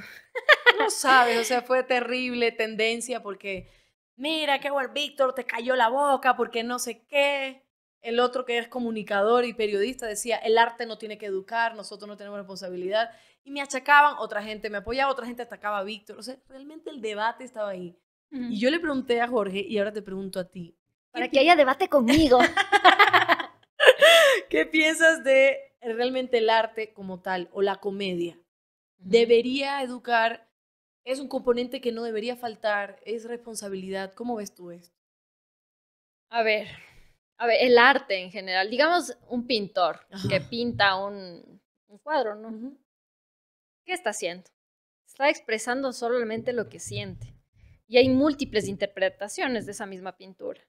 No sabes, o sea, fue terrible tendencia porque mira, qué buen Víctor, te cayó la boca porque no sé qué. El otro que es comunicador y periodista decía, el arte no tiene que educar, nosotros no tenemos responsabilidad. Y me achacaban, otra gente me apoyaba, otra gente atacaba a Víctor. O sea, realmente el debate estaba ahí. Y yo le pregunté a Jorge y ahora te pregunto a ti. Para que haya debate conmigo. ¿Qué piensas de eh, realmente el arte como tal o la comedia? ¿Debería educar es un componente que no debería faltar, es responsabilidad. ¿Cómo ves tú esto? A ver, a ver, el arte en general, digamos un pintor que pinta un, cuadro, ¿no? ¿Qué está haciendo? Está expresando solamente lo que siente. Y hay múltiples interpretaciones de esa misma pintura.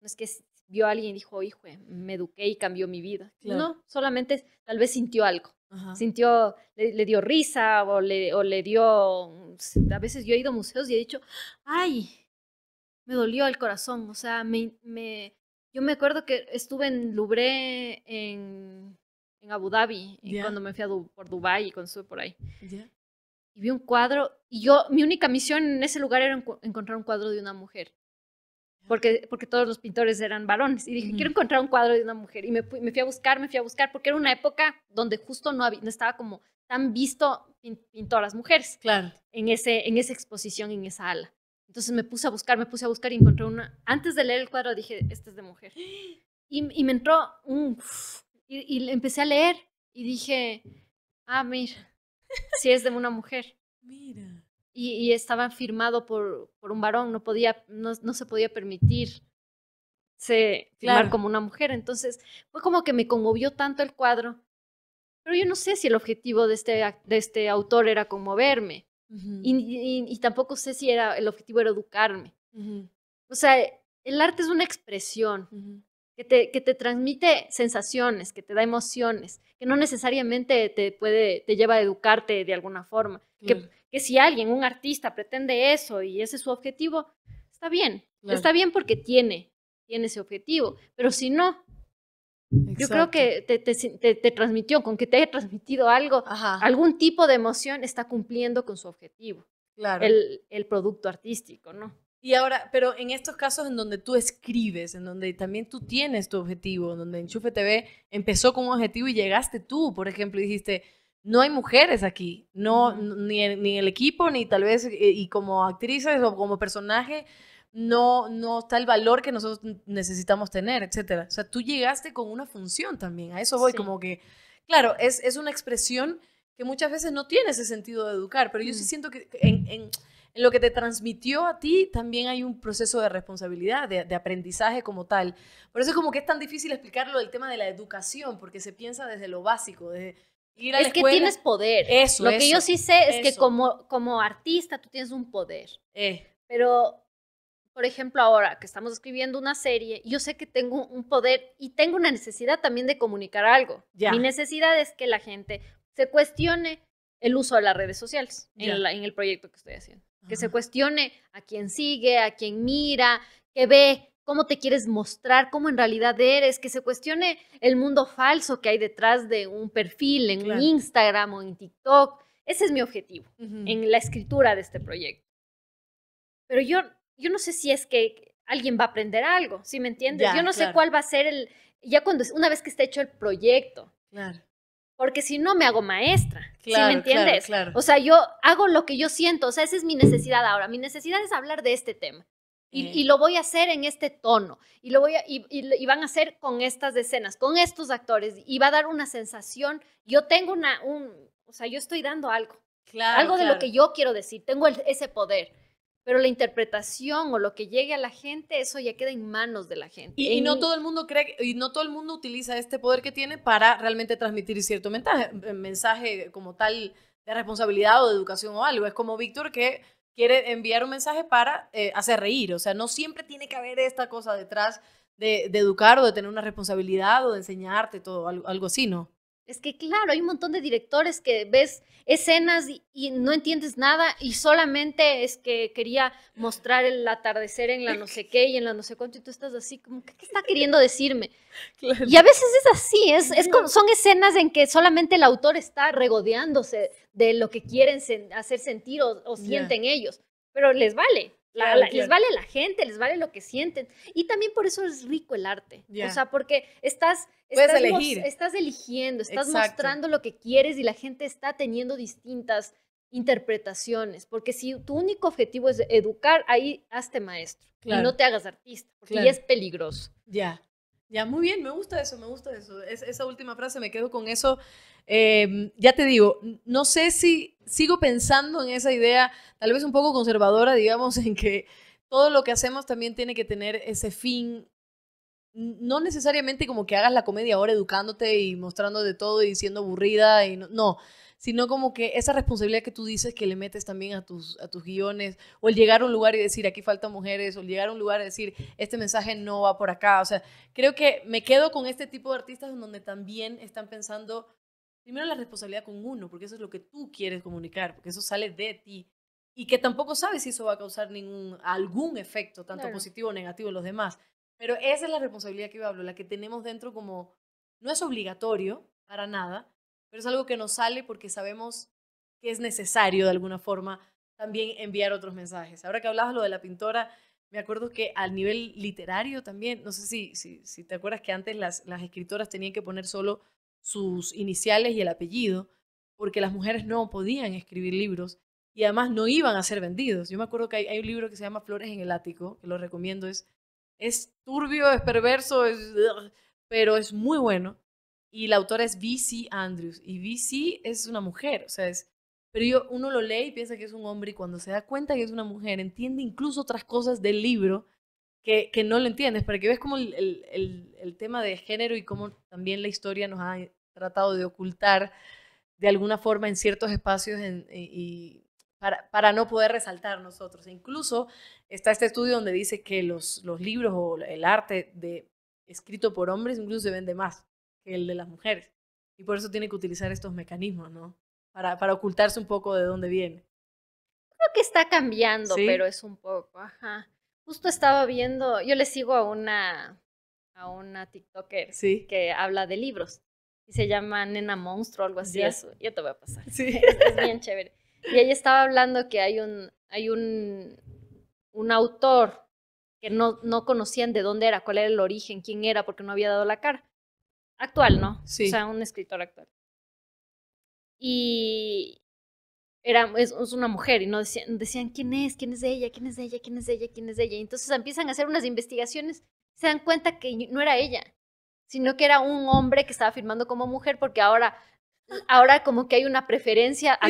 No es que vio a alguien y dijo, hijo, me eduqué y cambió mi vida. No, solamente tal vez sintió algo. Sintió, le, dio risa o le, o le dio, mm, a veces yo he ido a museos y he dicho, ay, me dolió el corazón, o sea, me, me yo me acuerdo que estuve en Louvre, en, en Abu Dhabi, cuando me fui a por Dubái y cuando estuve por ahí. Y vi un cuadro, y yo, mi única misión en ese lugar era encontrar un cuadro de una mujer porque, porque todos los pintores eran varones. Y dije, quiero encontrar un cuadro de una mujer. Y me, fui a buscar, me fui a buscar, porque era una época donde justo no, había, no estaba como tan visto pintoras mujeres. Claro. En, ese, en esa exposición, en esa ala. Entonces me puse a buscar, me puse a buscar y encontré una. Antes de leer el cuadro dije, esta es de mujer. Y, y me entró un. Y, empecé a leer y dije, ah, mira, si es de una mujer. Mira y, estaba firmado por, por un varón, no, podía, no, se podía permitir se firmar como una mujer. Entonces fue como que me conmovió tanto el cuadro, pero yo no sé si el objetivo de este, de este autor era conmoverme y, tampoco sé si era, el objetivo era educarme. O sea, el arte es una expresión que, te, que te transmite sensaciones, que te da emociones, que no necesariamente te puede, te lleva a educarte de alguna forma, que que si alguien, un artista, pretende eso y ese es su objetivo, está bien. Está bien porque tiene, tiene ese objetivo. Pero si no, yo creo que te, te, transmitió, con que te haya transmitido algo, algún tipo de emoción está cumpliendo con su objetivo. Claro. El, el producto artístico, ¿no? Y ahora, pero en estos casos en donde tú escribes, en donde también tú tienes tu objetivo, en donde Enchufe TV empezó con un objetivo y llegaste tú, por ejemplo, y dijiste, no hay mujeres aquí, no, ni, el, el equipo, ni tal vez, eh, y como actrices o como personaje, no, no está el valor que nosotros necesitamos tener, etc. O sea, tú llegaste con una función también, a eso voy, como que, claro, es, es, una expresión que muchas veces no tiene ese sentido de educar, pero yo sí siento que en, lo que te transmitió a ti también hay un proceso de responsabilidad, de, de aprendizaje como tal. Por eso es como que es tan difícil explicarlo el tema de la educación, porque se piensa desde lo básico, desde es que tienes poder. Lo que yo sí sé es que como, como artista tú tienes un poder. Eh. Pero, por ejemplo, ahora que estamos escribiendo una serie, yo sé que tengo un poder y tengo una necesidad también de comunicar algo. Mi necesidad es que la gente se cuestione el uso de las redes sociales en, el proyecto que estoy haciendo. Que se ah. cuestione a quién sigue, a quién mira, que ve, cómo te quieres mostrar, cómo en realidad eres, que se cuestione el mundo falso que hay detrás de un perfil en un Instagram o en TikTok. Ese es mi objetivo en la escritura de este proyecto. Pero yo, yo no sé si es que alguien va a aprender algo, ¿sí me entiendes? yo no sé cuál va a ser el, ya cuando, una vez que esté hecho el proyecto. Claro porque si no me hago maestra, claro, ¿sí me entiendes? O sea, yo hago lo que yo siento, o sea, esa es mi necesidad ahora. Mi necesidad es hablar de este tema. Y, lo voy a hacer en este tono, y, lo voy a, van a hacer con estas escenas, con estos actores, y va a dar una sensación, yo tengo una, un, o sea, yo estoy dando algo, claro, algo de lo que yo quiero decir, tengo ese poder, pero la interpretación o lo que llegue a la gente, eso ya queda en manos de la gente. Y, no todo el mundo cree, y no todo el mundo utiliza este poder que tiene para realmente transmitir cierto mensaje, eh, mensaje como tal de responsabilidad o de educación o algo, es como Víctor que quiere enviar un mensaje para eh, hacer reír. O sea, no siempre tiene que haber esta cosa detrás de, educar o de tener una responsabilidad o de enseñarte, todo, algo, algo así, ¿no? Es que claro, hay un montón de directores que ves escenas y, no entiendes nada y solamente es que quería mostrar el atardecer en la no sé qué y en la no sé cuánto y tú estás así como, ¿qué, está queriendo decirme? Y a veces es así, es, son escenas en que solamente el autor está regodeándose de lo que quieren hacer sentir o, sienten ellos, pero les vale les vale la gente, les vale lo que sienten. Y también por eso es rico el arte. O sea, porque estás, estás, estás eligiendo, estás mostrando lo que quieres y la gente está teniendo distintas interpretaciones. Porque si tu único objetivo es educar, ahí hazte maestro. Y no te hagas artista, porque es peligroso. Ya. Ya, muy bien, me gusta eso, me gusta eso. esa última frase, me quedo con eso. Em, ya te digo, no sé si sigo pensando en esa idea, tal vez un poco conservadora, digamos, en que todo lo que hacemos también tiene que tener ese fin no necesariamente como que hagas la comedia ahora educándote y mostrándote todo y siendo aburrida y no, sino como que esa responsabilidad que tú dices que le metes también a tus, a tus guiones, o el llegar a un lugar y decir aquí falta mujeres, o el llegar a un lugar y decir este mensaje no va por acá, o sea, creo que me quedo con este tipo de artistas en donde también están pensando primero la responsabilidad con uno, porque eso es lo que tú quieres comunicar, porque eso sale de ti. Y que tampoco sabes si eso va a causar ningún, algún efecto, tanto positivo o negativo en los demás. Pero esa es la responsabilidad que yo hablo, la que tenemos dentro como, no es obligatorio para nada, pero es algo que nos sale porque sabemos que es necesario de alguna forma también enviar otros mensajes. Ahora que hablabas lo de la pintora, me acuerdo que al nivel literario también, no sé si, si, te acuerdas que antes las, escritoras tenían que poner solo sus iniciales y el apellido, porque las mujeres no podían escribir libros y además no iban a ser vendidos. Yo me acuerdo que hay, hay, un libro que se llama Flores en el Ático, que lo recomiendo, es es turbio, es perverso, pero es muy bueno. Y la autora es V.C. Andrews. Y V.C. es una mujer, o sea, Pero yo, uno lo lee y piensa que es un hombre y cuando se da cuenta que es una mujer, entiende incluso otras cosas del libro que, no lo entiendes, para que ves como el, tema de género y cómo también la historia nos ha tratado de ocultar de alguna forma en ciertos espacios y, para, no poder resaltar nosotros. E incluso está este estudio donde dice que los, los libros o el arte de, escrito por hombres incluso se vende más que el de las mujeres. Y por eso tiene que utilizar estos mecanismos, ¿no? Para, para ocultarse un poco de dónde viene. Creo que está cambiando, pero es un poco, ajá. Justo estaba viendo, yo le sigo a una, a una TikToker que habla de libros. Y se llama Nena Monstruo, algo así. Eso. Yo te voy a pasar. Sí. es, es bien chévere. Y ella estaba hablando que hay un, hay un, un autor que no, no conocían de dónde era, cuál era el origen, quién era, porque no había dado la cara. Actual, ¿no? Sí. O sea, un escritor actual. Y era, es, una mujer y no decían, decían quién es, quién es de ella, quién es de ella, quién es de ella, quién es de ella. Y entonces empiezan a hacer unas investigaciones, se dan cuenta que no era ella, sino que era un hombre que estaba firmando como mujer porque ahora ahora como que hay una preferencia a,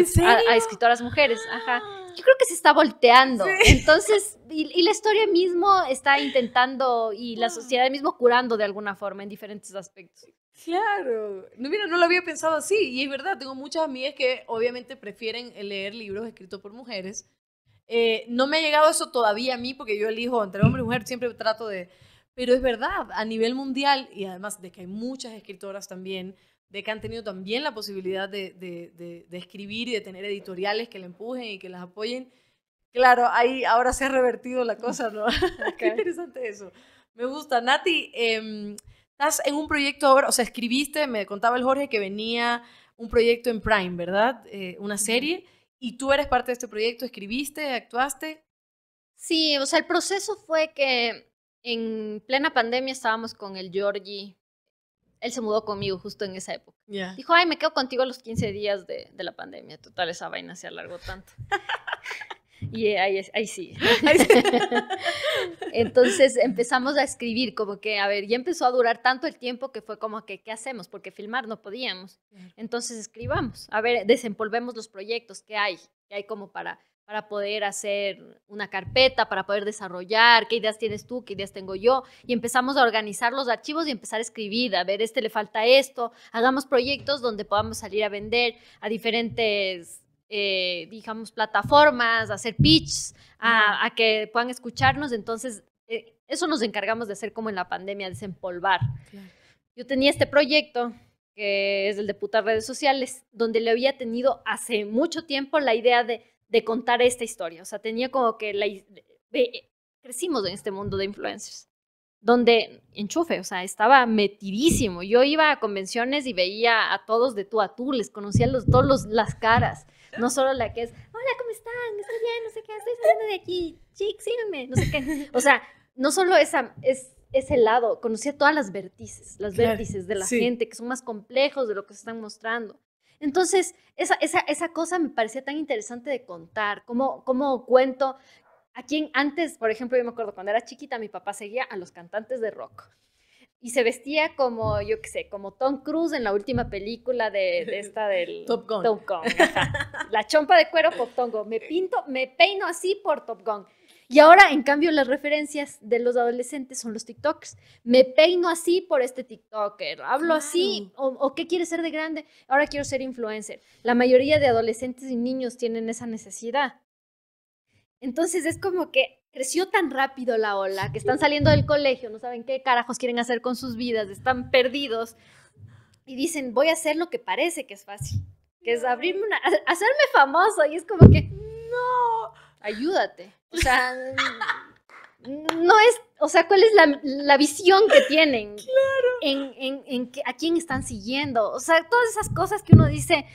escritoras mujeres. Ajá. Ah. Yo creo que se está volteando. Entonces, y, la historia mismo está intentando y la ah. sociedad mismo curando de alguna forma en diferentes aspectos. Claro. No, mira, no lo había pensado así. Y es verdad, tengo muchas amigas que obviamente prefieren leer libros escritos por mujeres. Eh, no me ha llegado eso todavía a mí porque yo elijo entre hombre y mujer, siempre trato de... Pero es verdad, a nivel mundial, y además de que hay muchas escritoras también, de que han tenido también la posibilidad de, escribir y de tener editoriales que la empujen y que las apoyen. Claro, ahí ahora se ha revertido la cosa, ¿no? Qué interesante eso. Me gusta. Nati, em, estás en un proyecto ahora, o sea, escribiste, me contaba el Jorge que venía un proyecto en Prime, ¿verdad? Eh, una serie. Y tú eres parte de este proyecto, escribiste, actuaste. Sí, o sea, el proceso fue que en plena pandemia estábamos con el Georgie él se mudó conmigo justo en esa época. Dijo, ay, me quedo contigo los 15 días de, la pandemia. Total, esa vaina se alargó tanto. y ahí, sí. Entonces empezamos a escribir, como que, a ver, ya empezó a durar tanto el tiempo que fue como que, ¿qué hacemos? Porque filmar no podíamos. Entonces escribamos, a ver, desenvolvemos los proyectos que hay, que hay como para para poder hacer una carpeta, para poder desarrollar, qué ideas tienes tú, qué ideas tengo yo, y empezamos a organizar los archivos y empezar a escribir, a ver, este le falta esto, hagamos proyectos donde podamos salir a vender a diferentes, eh, digamos, plataformas, hacer pitches, a, que puedan escucharnos, entonces eh, eso nos encargamos de hacer como en la pandemia, desempolvar. Yo tenía este proyecto que es el de redes sociales, donde le había tenido hace mucho tiempo la idea de de contar esta historia. O sea, tenía como que la, crecimos en este mundo de influencers, donde enchufe, o sea, estaba metidísimo. Yo iba a convenciones y veía a todos de tú a tú, les conocía los, todos los, las caras, no solo la que es, hola, ¿cómo están? Estoy bien, no sé qué, estoy saliendo de aquí, chicos, síganme, no sé qué. O sea, no solo esa, es, ese lado, conocía todas las vértices, las vértices de la gente, que son más complejos de lo que se están mostrando. Entonces, esa, cosa me parecía tan interesante de contar, cómo, cómo cuento, a quien antes, por ejemplo, yo me acuerdo cuando era chiquita, mi papá seguía a los cantantes de rock. Y se vestía como, yo qué sé, como Tom Cruise en la última película de, esta del... Top Gun. la chompa de cuero por Tongo. Me pinto, me peino así por Top Gun. Y ahora, en cambio, las referencias de los adolescentes son los TikToks. Me peino así por este TikToker, hablo así, o, qué quiere ser de grande, ahora quiero ser influencer. La mayoría de adolescentes y niños tienen esa necesidad. Entonces es como que creció tan rápido la ola, que están saliendo del colegio, no saben qué carajos quieren hacer con sus vidas, están perdidos y dicen, voy a hacer lo que parece que es fácil, que es abrirme una, hacerme famoso y es como que ayúdate. O sea, no es, o sea, ¿cuál es la, la visión que tienen? Claro. En, que, a quién están siguiendo. O sea, todas esas cosas que uno dice,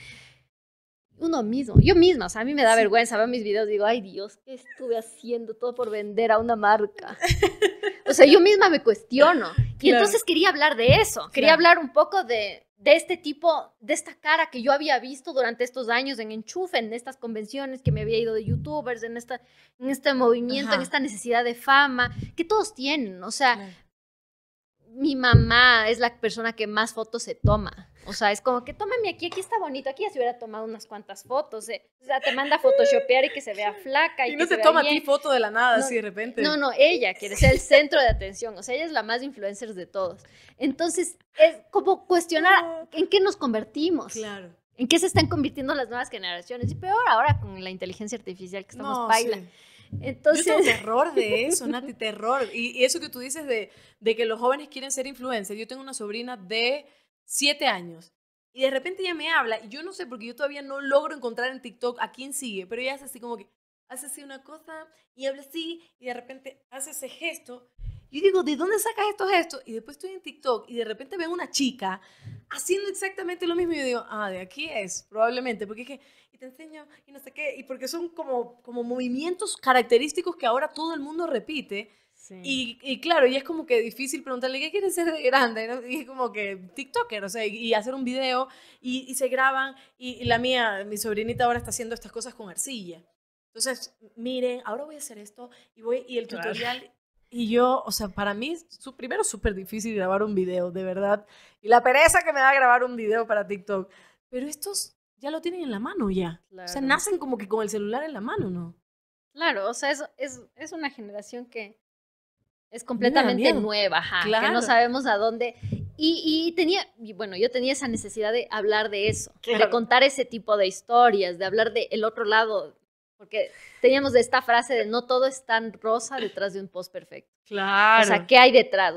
uno mismo, yo misma, o sea, a mí me da vergüenza, ver mis videos, digo, ay Dios, ¿qué estuve haciendo todo por vender a una marca? O sea, yo misma me cuestiono. Y entonces quería hablar de eso, quería hablar un poco de, de este tipo, de esta cara que yo había visto durante estos años en Enchufe, en estas convenciones que me había ido de youtubers, en, esta, en este movimiento, en esta necesidad de fama, que todos tienen. O sea, mi mamá es la persona que más fotos se toma. O sea, es como que tómame aquí, aquí está bonito, aquí ya se hubiera tomado unas cuantas fotos. Eh". O sea, te manda a photoshopear y que se vea flaca. Y, y no te toma a ti foto de la nada, así de repente. No, no, ella quiere ser el centro de atención. O sea, ella es la más influencer de todos. Entonces, es como cuestionar en qué nos convertimos. Claro. ¿En qué se están convirtiendo las nuevas generaciones? Y peor ahora con la inteligencia artificial que estamos no, Entonces... Yo tengo terror de eso, Nati, terror. Y, eso que tú dices de, de, que los jóvenes quieren ser influencers. Yo tengo una sobrina de siete años. Y de repente ella me habla, y yo no sé, porque yo todavía no logro encontrar en TikTok a quién sigue, pero ella hace así como que, hace así una cosa, y habla así, y de repente hace ese gesto. Yo digo, ¿de dónde sacas estos gestos? Y después estoy en TikTok, y de repente veo una chica haciendo exactamente lo mismo, y yo digo, ah, de aquí es, probablemente, porque es que, y te enseño, y no sé qué, y porque son como, como movimientos característicos que ahora todo el mundo repite, y, y, claro, y es como que difícil preguntarle, ¿qué quieres ser de grande? Y es como que TikToker, o sea, y, hacer un video, y, se graban, y, la mía, mi sobrinita ahora está haciendo estas cosas con arcilla. Entonces, miren, ahora voy a hacer esto, y voy, y el tutorial, y yo, o sea, para mí, su, primero súper difícil grabar un video, de verdad, y la pereza que me da grabar un video para TikTok, pero estos ya lo tienen en la mano ya. O sea, nacen como que con el celular en la mano, ¿no? Claro, o sea, es, es, es una generación que es completamente nueva, que no sabemos a dónde. Y, tenía, bueno, yo tenía esa necesidad de hablar de eso, de contar ese tipo de historias, de hablar del el otro lado, porque teníamos esta frase de no todo es tan rosa detrás de un post perfecto. Claro. O sea, ¿qué hay detrás?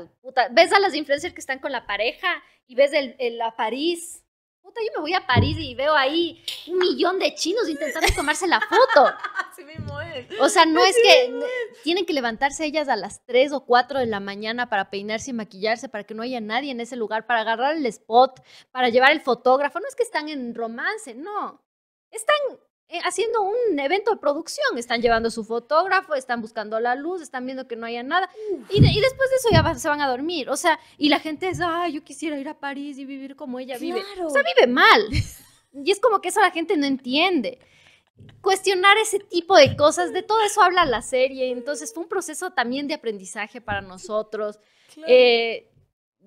ves a las influencers que están con la pareja y ves el, la París Puta, yo me voy a París y veo ahí un millón de chinos intentando tomarse la foto. Así mismo O sea, no es que tienen que levantarse ellas a las 3 o 4 de la mañana para peinarse y maquillarse, para que no haya nadie en ese lugar, para agarrar el spot, para llevar el fotógrafo. No es que están en romance, no. Están eh, haciendo un evento de producción. Están llevando su fotógrafo, están buscando la luz, están viendo que no haya nada. Y, después de eso ya se van a dormir. O sea, y la gente es, ay, yo quisiera ir a París y vivir como ella vive. O sea, vive mal. Y es como que eso la gente no entiende. Cuestionar ese tipo de cosas, de todo eso habla la serie. Entonces fue un proceso también de aprendizaje para nosotros. Claro. Eh,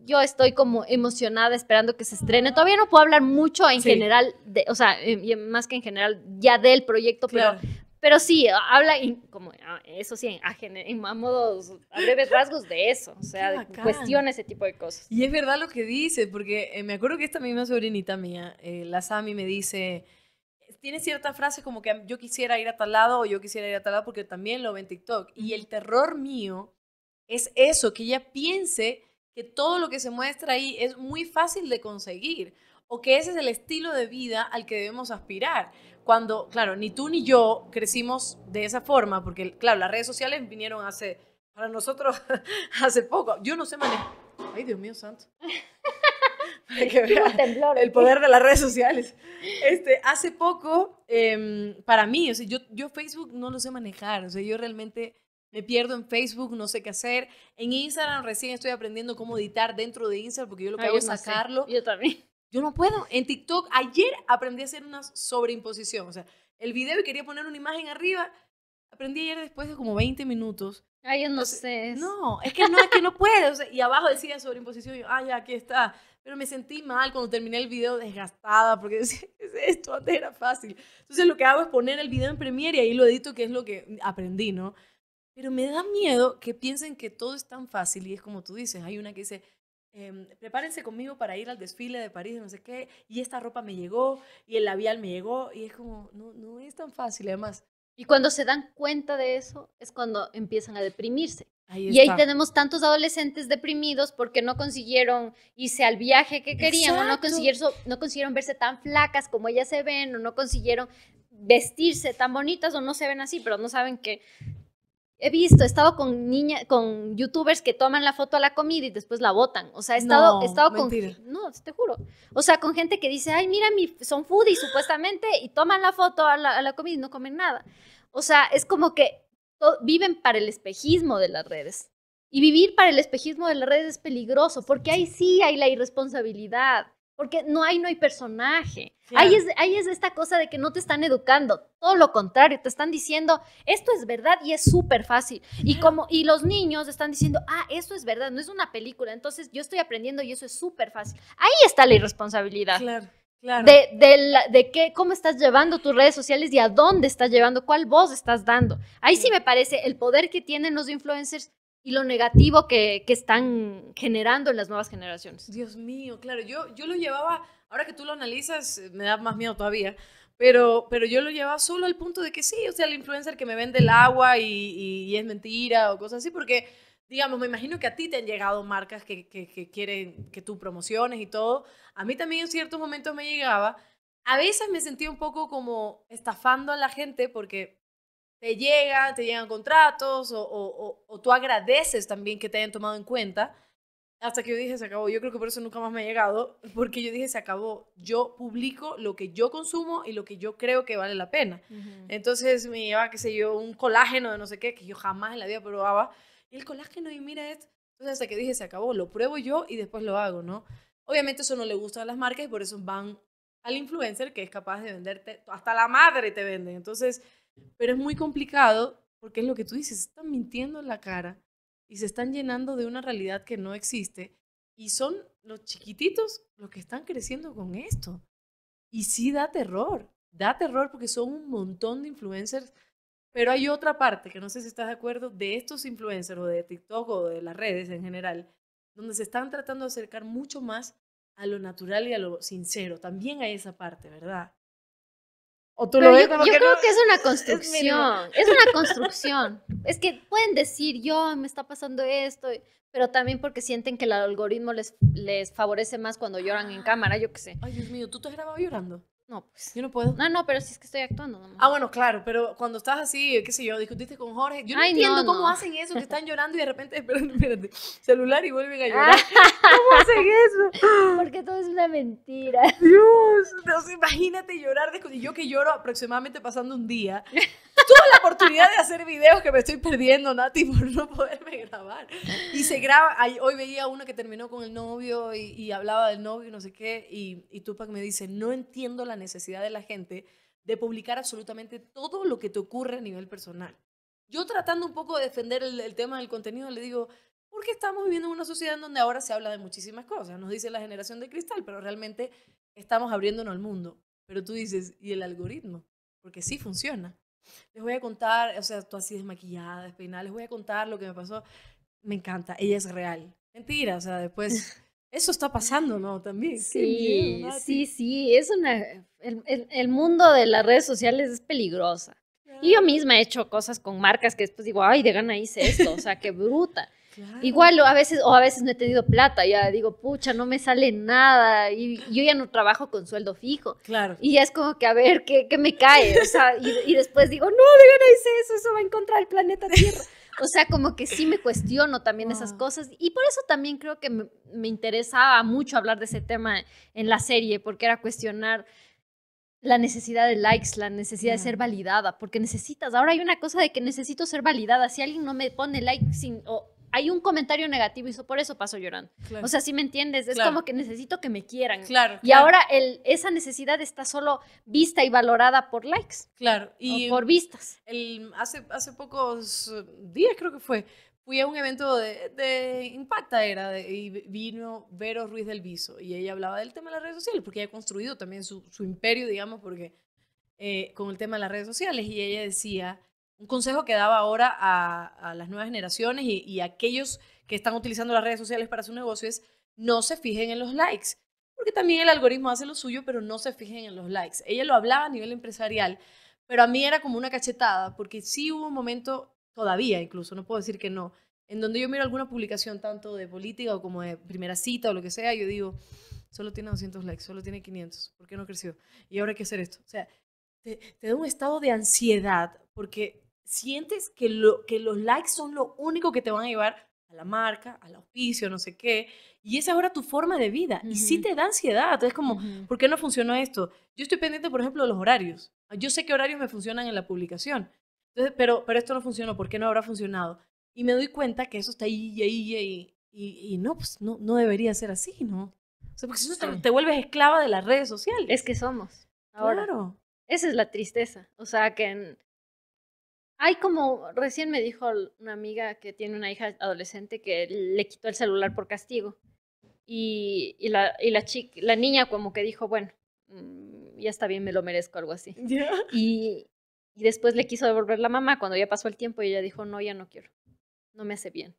yo estoy como emocionada esperando que se estrene. Todavía no puedo hablar mucho en general, de, o sea, eh, más que en general, ya del proyecto, pero, pero sí, habla en, como, ah, eso sí, a modos, a breves rasgos de eso, o sea, cuestiona ese tipo de cosas. Y es verdad lo que dice, porque eh, me acuerdo que esta misma sobrinita mía, eh, la Sami, me dice, tiene cierta frase como que yo quisiera ir a tal lado o yo quisiera ir a tal lado porque también lo ve en TikTok. Y el terror mío es eso, que ella piense que todo lo que se muestra ahí es muy fácil de conseguir o que ese es el estilo de vida al que debemos aspirar. Cuando, claro, ni tú ni yo crecimos de esa forma, porque, claro, las redes sociales vinieron hace, para nosotros, hace poco. Yo no sé manejar. Ay, Dios mío, santo. Para que el poder de las redes sociales. Este, hace poco, em, para mí, o sea, yo, yo Facebook no lo sé manejar, o sea, yo realmente me pierdo en Facebook, no sé qué hacer. En Instagram recién estoy aprendiendo cómo editar dentro de Instagram porque yo lo que hago es sacarlo. Yo también. Yo no puedo. En TikTok ayer aprendí a hacer una sobreimposición. O sea, el video y quería poner una imagen arriba. Aprendí ayer después de como 20 minutos. Ay, yo no sé. No, es que no, es que no puedo. O sea, y abajo decía sobreimposición. Y ya, aquí está. Pero me sentí mal cuando terminé el video desgastada porque decía, es esto antes era fácil. Entonces lo que hago es poner el video en Premiere y ahí lo edito, que es lo que aprendí, ¿no? Pero me da miedo que piensen que todo es tan fácil y es como tú dices, hay una que dice, em, prepárense conmigo para ir al desfile de París, no sé qué, y esta ropa me llegó, y el labial me llegó, y es como, no, es tan fácil además. Y cuando se dan cuenta de eso es cuando empiezan a deprimirse. y ahí tenemos tantos adolescentes deprimidos porque no consiguieron irse al viaje que querían, o no consiguieron, no consiguieron verse tan flacas como ellas se ven, o no consiguieron vestirse tan bonitas o no se ven así, pero no saben que he visto, he estado con niña, con youtubers que toman la foto a la comida y después la botan. O sea, he estado, he estado con. No, te juro. O sea, con gente que dice, ay, mira, mi, son foodies supuestamente y toman la foto a la, comida y no comen nada. O sea, es como que viven para el espejismo de las redes. Y vivir para el espejismo de las redes es peligroso, porque ahí sí hay la irresponsabilidad. Porque no hay, no hay personaje. Ahí, es, ahí es esta cosa de que no te están educando. Todo lo contrario, te están diciendo, esto es verdad y es súper fácil. Y, como, y los niños están diciendo, ah, eso es verdad, no es una película. Entonces yo estoy aprendiendo y eso es súper fácil. Ahí está la irresponsabilidad. Claro. Claro. De, de, qué, cómo estás llevando tus redes sociales y a dónde estás llevando, cuál voz estás dando. Ahí sí me parece el poder que tienen los influencers y lo negativo que, están generando en las nuevas generaciones. Dios mío, claro, yo, yo lo llevaba, ahora que tú lo analizas, eh, me da más miedo todavía, pero, pero yo lo llevaba solo al punto de que sí, o sea, el influencer que me vende el agua y, y, es mentira o cosas así, porque, digamos, me imagino que a ti te han llegado marcas que, que, que quieren que tú promociones y todo. A mí también en ciertos momentos me llegaba. A veces me sentía un poco como estafando a la gente porque te llegan, te llegan contratos o, o, o, tú agradeces también que te hayan tomado en cuenta. Hasta que yo dije, se acabó. Yo creo que por eso nunca más me ha llegado, porque yo dije, se acabó. Yo publico lo que yo consumo y lo que yo creo que vale la pena. Entonces me lleva, qué sé yo, un colágeno de no sé qué, que yo jamás en la vida probaba. Y el colágeno, y mira esto. Entonces hasta que dije, se acabó, lo pruebo yo y después lo hago, ¿no? Obviamente eso no le gusta a las marcas y por eso van al influencer que es capaz de venderte, hasta la madre te vende Entonces pero es muy complicado porque es lo que tú dices, están mintiendo en la cara y se están llenando de una realidad que no existe y son los chiquititos los que están creciendo con esto. Y sí da terror, da terror porque son un montón de influencers, pero hay otra parte que no sé si estás de acuerdo de estos influencers o de TikTok o de las redes en general, donde se están tratando de acercar mucho más a lo natural y a lo sincero. También hay esa parte, ¿verdad? yo, creo que es una construcción, es, una construcción. Es que pueden decir, yo me está pasando esto, pero también porque sienten que el algoritmo les, les favorece más cuando lloran en cámara, yo qué sé. Ay, Dios mío, ¿tú te has grabado llorando? No, pues. Yo no puedo. No, no, pero si es que estoy actuando. Ah, bueno, claro, pero cuando estás así, qué sé yo, discutiste con Jorge, yo no entiendo cómo hacen eso, que están llorando y de repente, espérate, celular y vuelven a llorar. ¿Cómo hacen eso? Porque todo es una mentira. Dios, imagínate llorar, y yo que lloro aproximadamente pasando un día. Tuve la oportunidad de hacer videos que me estoy perdiendo, Nati, por no poderme grabar. Y se graba, hoy veía una que terminó con el novio y, hablaba del novio y no sé qué, y, y Tupac me dice, no entiendo la necesidad de la gente de publicar absolutamente todo lo que te ocurre a nivel personal. Yo tratando un poco de defender el, tema del contenido, le digo, porque estamos viviendo en una sociedad en donde ahora se habla de muchísimas cosas. Nos dice la generación de cristal, pero realmente estamos abriéndonos al mundo. Pero tú dices, ¿y el algoritmo? Porque sí funciona. Les voy a contar, o sea, tú así desmaquillada, despeinada, les voy a contar lo que me pasó. Me encanta, ella es real. Mentira, o sea, después... Eso está pasando, ¿no? También. Sí, sí, sí. Es una. Eh, el, mundo de las redes sociales es peligrosa. Y yo misma he hecho cosas con marcas que después digo, ay, de gana hice esto. O sea, qué bruta. Igual a veces, o a veces no he tenido plata, ya digo, pucha, no me sale nada, y yo ya no trabajo con sueldo fijo. Claro. Y ya es como que a ver qué, me cae, o y, después digo, no, digo, no hice eso, eso va a encontrar el planeta Tierra. O sea, como que sí me cuestiono también esas cosas, y por eso también creo que me, interesaba mucho hablar de ese tema en la serie, porque era cuestionar la necesidad de likes, la necesidad de ser validada, porque necesitas, ahora hay una cosa de que necesito ser validada, si alguien no me pone like sin, hay un comentario negativo y eso por eso paso llorando. O sea, si me entiendes, es como que necesito que me quieran. Claro. Y ahora el, esa necesidad está solo vista y valorada por likes. Claro. Y por vistas. hace, hace pocos días creo que fue, fui a un evento de, Impacta era y vino Vero Ruiz del Viso y ella hablaba del tema de las redes sociales porque ella ha construido también su, imperio, digamos, porque eh, con el tema de las redes sociales y ella decía un consejo que daba ahora a, las nuevas generaciones y, a aquellos que están utilizando las redes sociales para su negocio es no se fijen en los likes, porque también el algoritmo hace lo suyo, pero no se fijen en los likes. Ella lo hablaba a nivel empresarial, pero a mí era como una cachetada, porque sí hubo un momento, todavía incluso, no puedo decir que no, en donde yo miro alguna publicación tanto de política o como de primera cita o lo que sea, yo digo, solo tiene 200 likes, solo tiene 500, ¿por qué no creció? Y ahora hay que hacer esto. O sea, te, te da un estado de ansiedad porque sientes que, lo, que los likes son lo único que te van a llevar a la marca, al oficio, no sé qué. Y esa es ahora tu forma de vida. Y sí te da ansiedad. Entonces, como, ¿por qué no funcionó esto? Yo estoy pendiente, por ejemplo, de los horarios. Yo sé qué horarios me funcionan en la publicación. Entonces, pero, pero esto no funcionó. ¿Por qué no habrá funcionado? Y me doy cuenta que eso está ahí, y, ahí. Y, y no, pues no, no debería ser así, ¿no? O sea, porque si no te, vuelves esclava de las redes sociales. Es que somos. Ahora. Claro. Esa es la tristeza. O sea, que en, hay como, recién me dijo una amiga que tiene una hija adolescente que le quitó el celular por castigo. Y, la, la niña como que dijo, bueno, mm, ya está bien, me lo merezco, algo así. Y, después le quiso devolver la mamá cuando ya pasó el tiempo y ella dijo, no, ya no quiero, no me hace bien.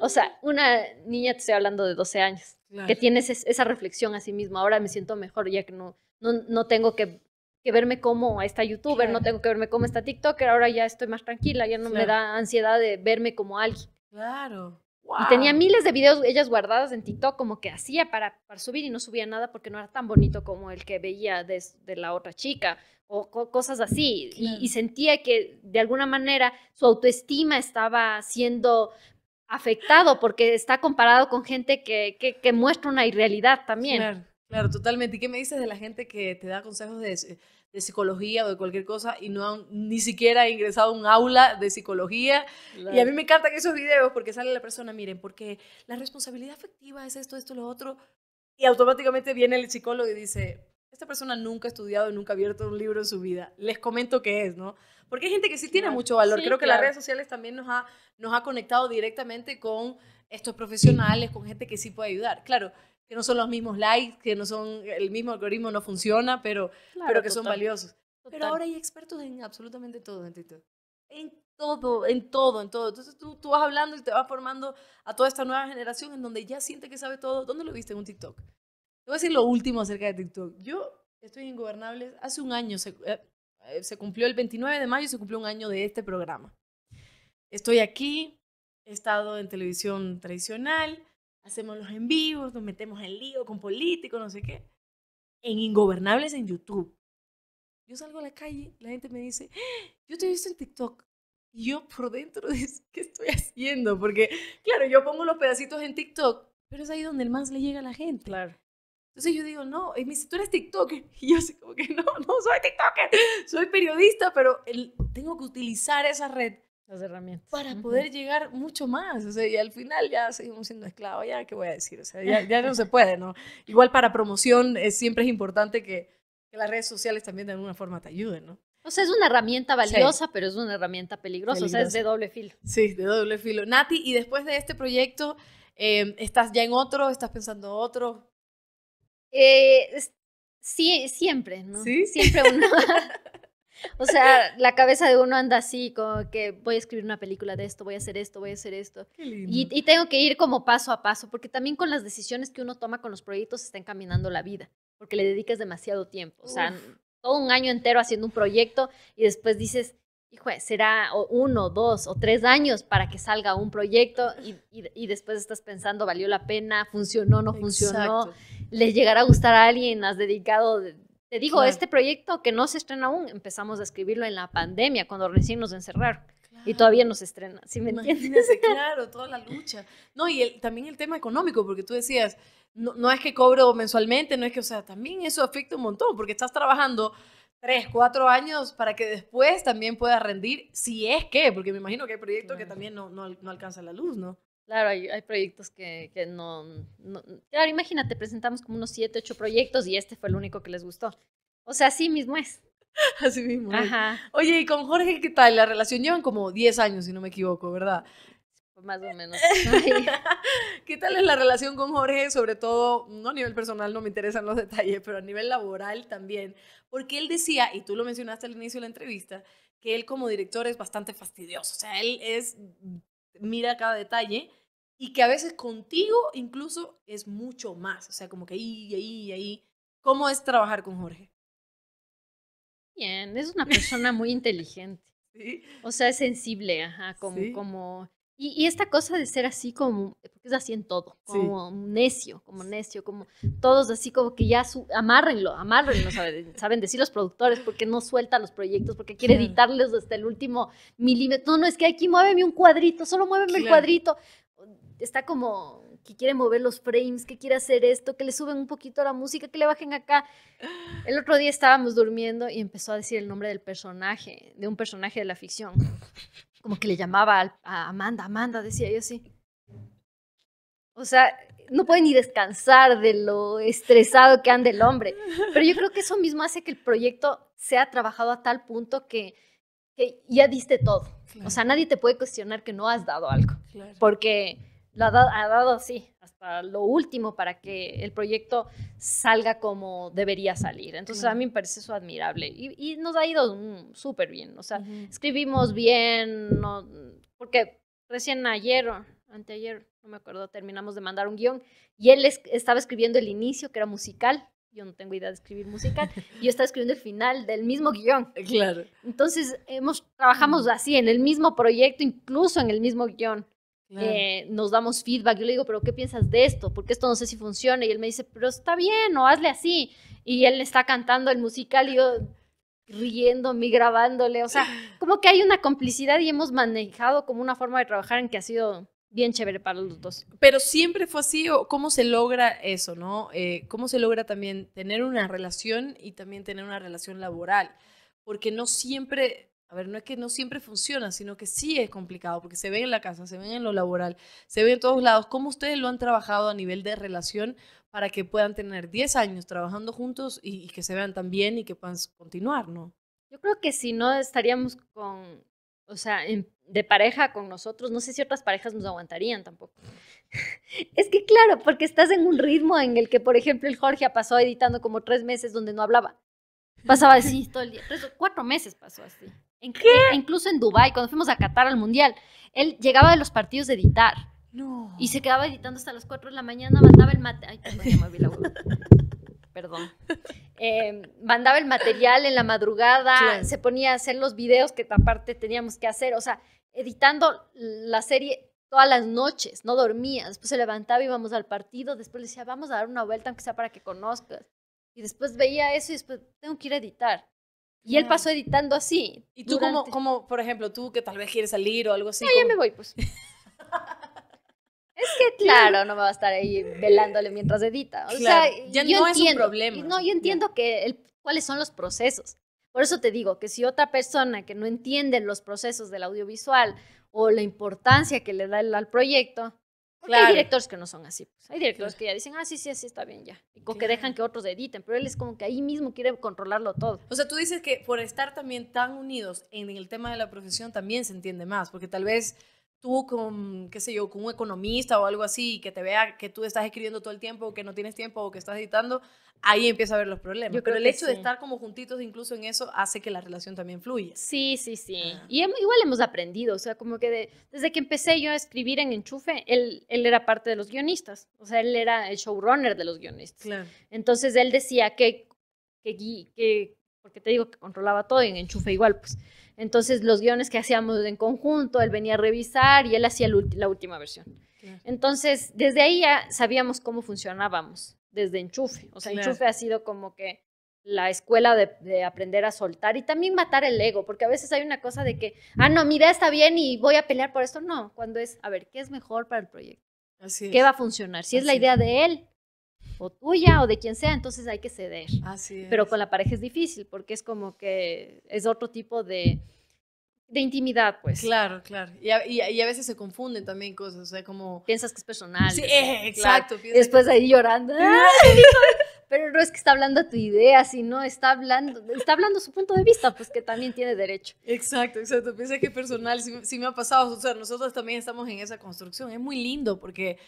O sea, una niña, te estoy hablando de 12 años, que tienes esa reflexión a sí misma, ahora me siento mejor ya que no, no tengo que que verme como esta youtuber, no tengo que verme como esta TikToker, ahora ya estoy más tranquila, ya no me da ansiedad de verme como alguien. Claro. Y tenía miles de videos ellas guardadas en TikTok, como que hacía para, subir y no subía nada porque no era tan bonito como el que veía de, la otra chica o cosas así. Y, sentía que de alguna manera su autoestima estaba siendo afectado porque está comparado con gente que, que, que muestra una irrealidad también. Claro, totalmente. ¿Y qué me dices de la gente que te da consejos de, psicología o de cualquier cosa y no han ni siquiera ingresado a un aula de psicología? Y a mí me encantan esos videos porque sale la persona, miren, porque la responsabilidad afectiva es esto, esto, lo otro. Y automáticamente viene el psicólogo y dice, esta persona nunca ha estudiado y nunca ha abierto un libro en su vida. Les comento qué es, ¿no? Porque hay gente que sí tiene mucho valor. Creo que las redes sociales también nos ha, nos ha conectado directamente con estos profesionales, con gente que sí puede ayudar. Claro, que no son los mismos likes, que no son, el mismo algoritmo no funciona, pero, pero que son valiosos. Pero ahora hay expertos en absolutamente todo en TikTok. En todo, en todo, en todo. Entonces tú, tú vas hablando y te vas formando a toda esta nueva generación en donde ya siente que sabe todo. ¿Dónde lo viste en un TikTok? Te voy a decir lo último acerca de TikTok. Yo estoy en Ingobernables hace un año, se, eh, eh, se cumplió el 29 de mayo, se cumplió un año de este programa. Estoy aquí, he estado en televisión tradicional, hacemos los en vivos, nos metemos en lío con políticos, no sé qué. En Ingobernables en YouTube. Yo salgo a la calle, la gente me dice, ¡Ah! yo te he visto en TikTok. Y yo por dentro ¿qué estoy haciendo? Porque, claro, yo pongo los pedacitos en TikTok, pero es ahí donde más le llega a la gente. Claro. Entonces yo digo, no, y me dice, tú eres TikToker. Y yo así como que no, no soy TikToker, soy periodista, pero tengo que utilizar esa red las herramientas. Para poder llegar mucho más. O sea, y al final ya seguimos siendo esclavos, ya qué voy a decir. O sea, ya, no se puede, ¿no? Igual para promoción eh, siempre es importante que, las redes sociales también de alguna forma te ayuden, ¿no? O sea, es una herramienta valiosa, pero es una herramienta peligrosa, O sea, es de doble filo. Sí, de doble filo. Nati, y después de este proyecto, em, ¿estás ya en otro? ¿Estás pensando otro? Eh, sí, siempre, ¿no? Siempre uno. O sea, la cabeza de uno anda así, como que voy a escribir una película de esto, voy a hacer esto, voy a hacer esto. Y, tengo que ir como paso a paso, porque también con las decisiones que uno toma con los proyectos está encaminando la vida, porque le dedicas demasiado tiempo. O sea, todo un año entero haciendo un proyecto y después dices, hijo, será uno, dos o tres años para que salga un proyecto ah. y, después estás pensando, valió la pena, funcionó, no funcionó, le llegará a gustar a alguien, has dedicado te digo, este proyecto que no se estrena aún, empezamos a escribirlo en la pandemia, cuando recién nos encerraron. Y todavía no se estrena, ¿sí me entiendes? claro, toda la lucha. No, y el, también el tema económico, porque tú decías, no, es que cobro mensualmente, no es que, o sea, también eso afecta un montón, porque estás trabajando tres, cuatro años para que después también puedas rendir, si es que, porque me imagino que hay proyectos que también no, no, no alcanzan la luz, ¿no? Claro, hay, proyectos que, que no, Claro, imagínate, presentamos como unos 7, 8 proyectos y este fue el único que les gustó. O sea, así mismo es. Así mismo. Oye, ¿y con Jorge qué tal? La relación llevan como 10 años, si no me equivoco, ¿verdad? Pues más o menos. ¿Qué tal es la relación con Jorge? Sobre todo, no a nivel personal, no me interesan los detalles, pero a nivel laboral también. Porque él decía, y tú lo mencionaste al inicio de la entrevista, que él como director es bastante fastidioso. O sea, él es, mira cada detalle, y que a veces contigo incluso es mucho más, o sea, como que ahí, ahí, ahí. ¿Cómo es trabajar con Jorge? Bien, es una persona muy inteligente. ¿Sí? O sea, es sensible, ajá, como... como y, esta cosa de ser así como, porque es así en todo, como necio, como necio, como todos así como que ya amárrenlo, amárrenlo, saben, saben decir los productores, porque no sueltan los proyectos, porque quiere editarles hasta el último milímetro. No, no, es que aquí muéveme un cuadrito, solo muéveme el cuadrito está como que quiere mover los frames, que quiere hacer esto, que le suben un poquito la música, que le bajen acá. El otro día estábamos durmiendo y empezó a decir el nombre del personaje, de un personaje de la ficción. Como que le llamaba a Amanda, Amanda, decía yo así. O sea, no puede ni descansar de lo estresado que anda el hombre. Pero yo creo que eso mismo hace que el proyecto sea trabajado a tal punto que, ya diste todo. O sea, nadie te puede cuestionar que no has dado algo. Porque lo ha dado, sí, hasta lo último para que el proyecto salga como debería salir. Entonces a mí me parece eso admirable y, nos ha ido súper bien, o sea, escribimos bien, no, porque recién ayer, anteayer, no me acuerdo, terminamos de mandar un guión y él estaba escribiendo el inicio, que era musical. Yo no tengo idea de escribir musical. Yo estaba escribiendo el final del mismo guión. Claro. Entonces, hemos, trabajamos así, en el mismo proyecto, incluso en el mismo guión. Eh, nos damos feedback. Yo le digo, pero ¿qué piensas de esto? Porque esto no sé si funciona. Y él me dice, pero está bien, o hazle así. Y él está cantando el musical y yo riéndome y grabándole. O sea, como que hay una complicidad y hemos manejado como una forma de trabajar en que ha sido bien chévere para los dos. Pero siempre fue así, o cómo se logra eso, ¿no? Eh, ¿Cómo se logra también tener una relación y también tener una relación laboral? Porque no siempre a ver, no es que no siempre funciona, sino que sí es complicado, porque se ve en la casa, se ve en lo laboral, se ve en todos lados. ¿Cómo ustedes lo han trabajado a nivel de relación para que puedan tener 10 años trabajando juntos y, que se vean tan bien y que puedan continuar, no? Yo creo que si no estaríamos con, o sea, de pareja con nosotros, no sé si otras parejas nos aguantarían tampoco. es que claro, porque estás en un ritmo en el que, por ejemplo, el Jorge pasó editando como tres meses donde no hablaba. Pasaba así todo el día, cuatro meses pasó así. E incluso en Dubai, cuando fuimos a Qatar al Mundial, él llegaba de los partidos de editar. No. Y se quedaba editando hasta las 4 de la mañana, mandaba el material Ay, perdón, em, mandaba el material en la madrugada, se ponía a hacer los videos que aparte teníamos que hacer. O sea, editando la serie todas las noches, no dormía. Después se levantaba, íbamos al partido, después le decía, vamos a dar una vuelta, aunque sea para que conozcas. Y después veía eso y después, tengo que ir a editar. Y él pasó editando así. ¿Y tú como, como, por ejemplo, tú que tal vez quieres salir o algo así? No, ah, ya me voy, pues. es que claro, no me va a estar ahí velándole mientras edita. O sea, ya no es un problema. No, yo entiendo que el, cuáles son los procesos. Por eso te digo que si otra persona que no entiende los procesos del audiovisual o la importancia que le da al proyecto, hay directores que no son así. Pues. Hay directores que ya dicen, ah, sí, sí, sí, está bien, ya. Y con que dejan que otros editen, pero él es como que ahí mismo quiere controlarlo todo. O sea, tú dices que por estar también tan unidos en el tema de la profesión también se entiende más, porque tal vez tú con, qué sé yo, con un economista o algo así, que te vea que tú estás escribiendo todo el tiempo, que no tienes tiempo, o que estás editando, ahí empieza a ver los problemas. Pero el hecho de estar como juntitos incluso en eso hace que la relación también fluya. Sí, sí, sí. Ah. Y igual hemos aprendido, o sea, como que desde que empecé yo a escribir en Enchufe, él, él era parte de los guionistas, o sea, él era el showrunner de los guionistas. Claro. Entonces él decía que, que, que, porque te digo que controlaba todo en Enchufe igual, pues entonces los guiones que hacíamos en conjunto, él venía a revisar y él hacía la última versión. Entonces, desde ahí ya sabíamos cómo funcionábamos, desde enchufe. O sea, enchufe ha sido como que la escuela de, aprender a soltar y también matar el ego, porque a veces hay una cosa de que, ah, no, mi está bien y voy a pelear por esto. No, cuando es, a ver, ¿qué es mejor para el proyecto? ¿Qué va a funcionar? Si es la idea de él, o tuya o de quien sea, entonces hay que ceder. Así es. Pero con la pareja es difícil porque es como que es otro tipo de, de intimidad, pues. Claro, claro. Y a, veces se confunden también cosas, o sea, como... Piensas que es personal. Sí, exacto. Después ahí llorando. Pero no es que está hablando tu idea, sino está hablando, está hablando su punto de vista, pues que también tiene derecho. Exacto, exacto. Piensa que es personal, si sí me ha pasado. O sea, nosotros también estamos en esa construcción. Es muy lindo porque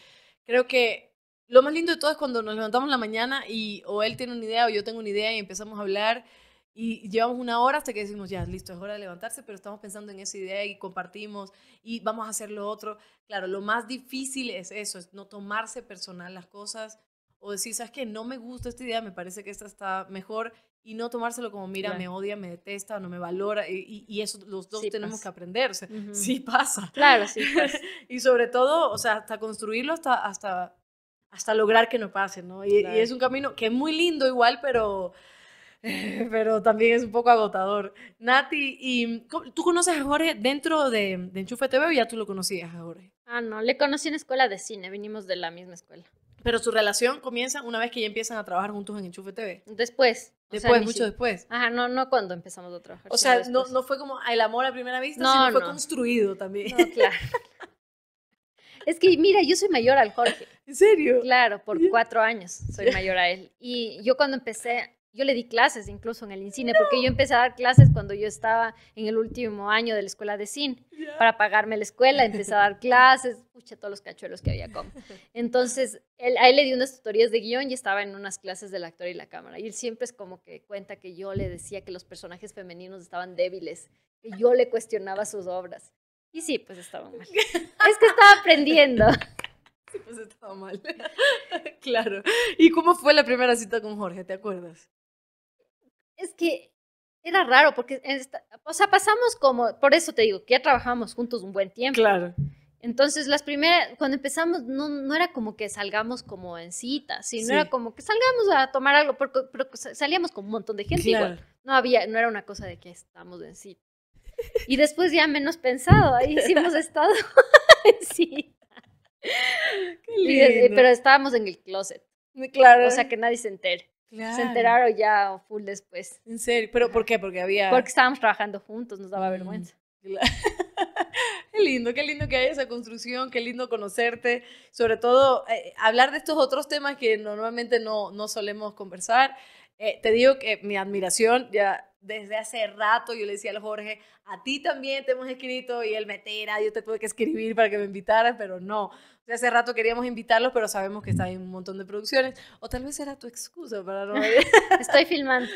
creo que lo más lindo de todo es cuando nos levantamos la mañana y o él tiene una idea o yo tengo una idea y empezamos a hablar y llevamos una hora hasta que decimos, ya, listo, es hora de levantarse, pero estamos pensando en esa idea y compartimos y vamos a hacer lo otro. Claro, lo más difícil es eso, es no tomarse personal las cosas o decir, sabes que no me gusta esta idea, me parece que esta está mejor y no tomárselo como, mira, me odia, me detesta, no me valora y, eso los dos tenemos que aprenderse o sí pasa. Claro, sí y sobre todo, o sea, hasta construirlo, hasta, hasta hasta lograr que no pase, ¿no? Y, es un camino que es muy lindo igual, pero, pero también es un poco agotador. Nati, y, ¿tú conoces a Jorge dentro de, Enchufe TV o ya tú lo conocías a Jorge? Ah, no, le conocí en escuela de cine, vinimos de la misma escuela. Pero su relación comienza una vez que ya empiezan a trabajar juntos en Enchufe TV. Después. Después, mucho después. Ajá, no, no cuando empezamos a trabajar. O sea, no, no, fue como el amor a primera vista, no, sino fue construido también. No, claro. Es que, mira, yo soy mayor al Jorge. ¿En serio? Claro, por cuatro años soy mayor a él. Y yo cuando empecé, yo le di clases incluso en el cine, porque yo empecé a dar clases cuando yo estaba en el último año de la escuela de cine. Para pagarme la escuela, empecé a dar clases, pucha, todos los cachuelos que había como. Entonces, a él le di unas tutorías de guión y estaba en unas clases de la actor y la cámara. Y él siempre es como que cuenta que yo le decía que los personajes femeninos estaban débiles, que yo le cuestionaba sus obras. Y sí, pues estaba mal. es que estaba aprendiendo. Sí, pues estaba mal. claro. ¿Y cómo fue la primera cita con Jorge? ¿Te acuerdas? Es que era raro porque, o sea, pasamos como, por eso te digo, que ya trabajamos juntos un buen tiempo. Claro. Entonces, las primeras, cuando empezamos, no, era como que salgamos como en cita, sino era como que salgamos a tomar algo, porque, salíamos con un montón de gente No había, no era una cosa de que estamos en cita. Y después ya menos pensado, ahí sí hemos estado. sí. Qué lindo. pero estábamos en el closet. Mm, claro. O sea, que nadie se entere. Se enteraron ya full después. ¿En serio? ¿Pero por qué? Porque había... Porque estábamos trabajando juntos, nos daba mm, vergüenza. Qué lindo, qué lindo que haya esa construcción, qué lindo conocerte, sobre todo eh, hablar de estos otros temas que normalmente no, no solemos conversar. Eh, te digo que mi admiración ya desde hace rato yo le decía al Jorge, a ti también te hemos escrito y él metera, yo te tuve que escribir para que me invitaras, pero no. De hace rato queríamos invitarlos, pero sabemos que está en un montón de producciones. O tal vez era tu excusa para no Estoy filmando.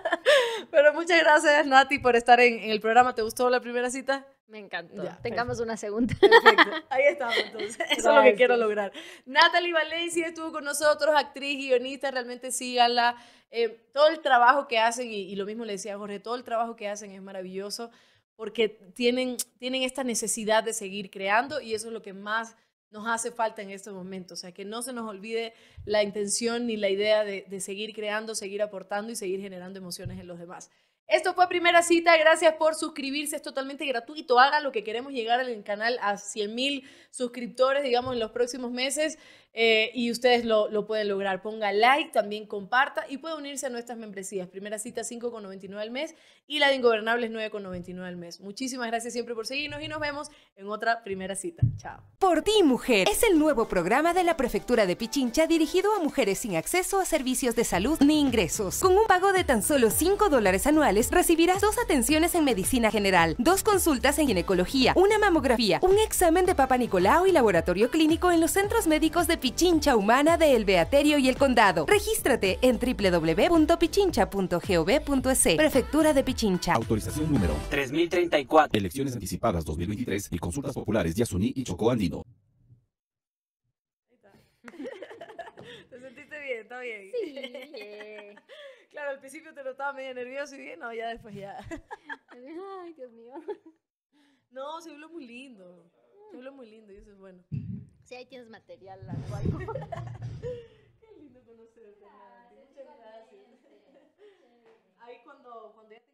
pero muchas gracias, Nati, por estar en, en el programa. ¿Te gustó la primera cita? Me encantó. Tengamos una segunda. Perfecto. Ahí estamos, entonces. Eso es lo que quiero lograr. Natalie Valencia estuvo con nosotros, actriz, guionista. Realmente síganla. Eh, todo el trabajo que hacen, y, lo mismo le decía Jorge, todo el trabajo que hacen es maravilloso porque tienen, tienen esta necesidad de seguir creando y eso es lo que más nos hace falta en estos momentos. O sea, que no se nos olvide la intención ni la idea de, de seguir creando, seguir aportando y seguir generando emociones en los demás. Esto fue Primera Cita, gracias por suscribirse, es totalmente gratuito, haga lo que queremos llegar al canal a 100 mil suscriptores, digamos, en los próximos meses eh, y ustedes lo, lo, pueden lograr. Ponga like, también comparta y puede unirse a nuestras membresías. Primera cita 5,99 al mes y la de Ingobernables 9,99 al mes. Muchísimas gracias siempre por seguirnos y nos vemos en otra primera cita. Chao. Por ti, mujer, es el nuevo programa de la Prefectura de Pichincha dirigido a mujeres sin acceso a servicios de salud ni ingresos. Con un pago de tan solo 5 dólares anuales, recibirás dos atenciones en medicina general, dos consultas en ginecología, una mamografía, un examen de Papa Nicolau y laboratorio clínico en los centros médicos de Pichincha Pichincha Humana de El Beaterio y el Condado. Regístrate en www.pichincha.gov.es. Prefectura de Pichincha. Autorización número 3034. Elecciones anticipadas 2023 y consultas populares de Asuní y Chocó Andino. ¿Te sentiste bien? ¿Está bien? Sí. Claro, al principio te lo estaba medio nervioso y bien, no, ya después ya. Ay, Dios mío. No, se habló muy lindo. Se habló muy lindo y eso es bueno. Si ahí tienes material cual Qué lindo conocerte, ah, Muchas gracias. Este, ahí cuando, cuando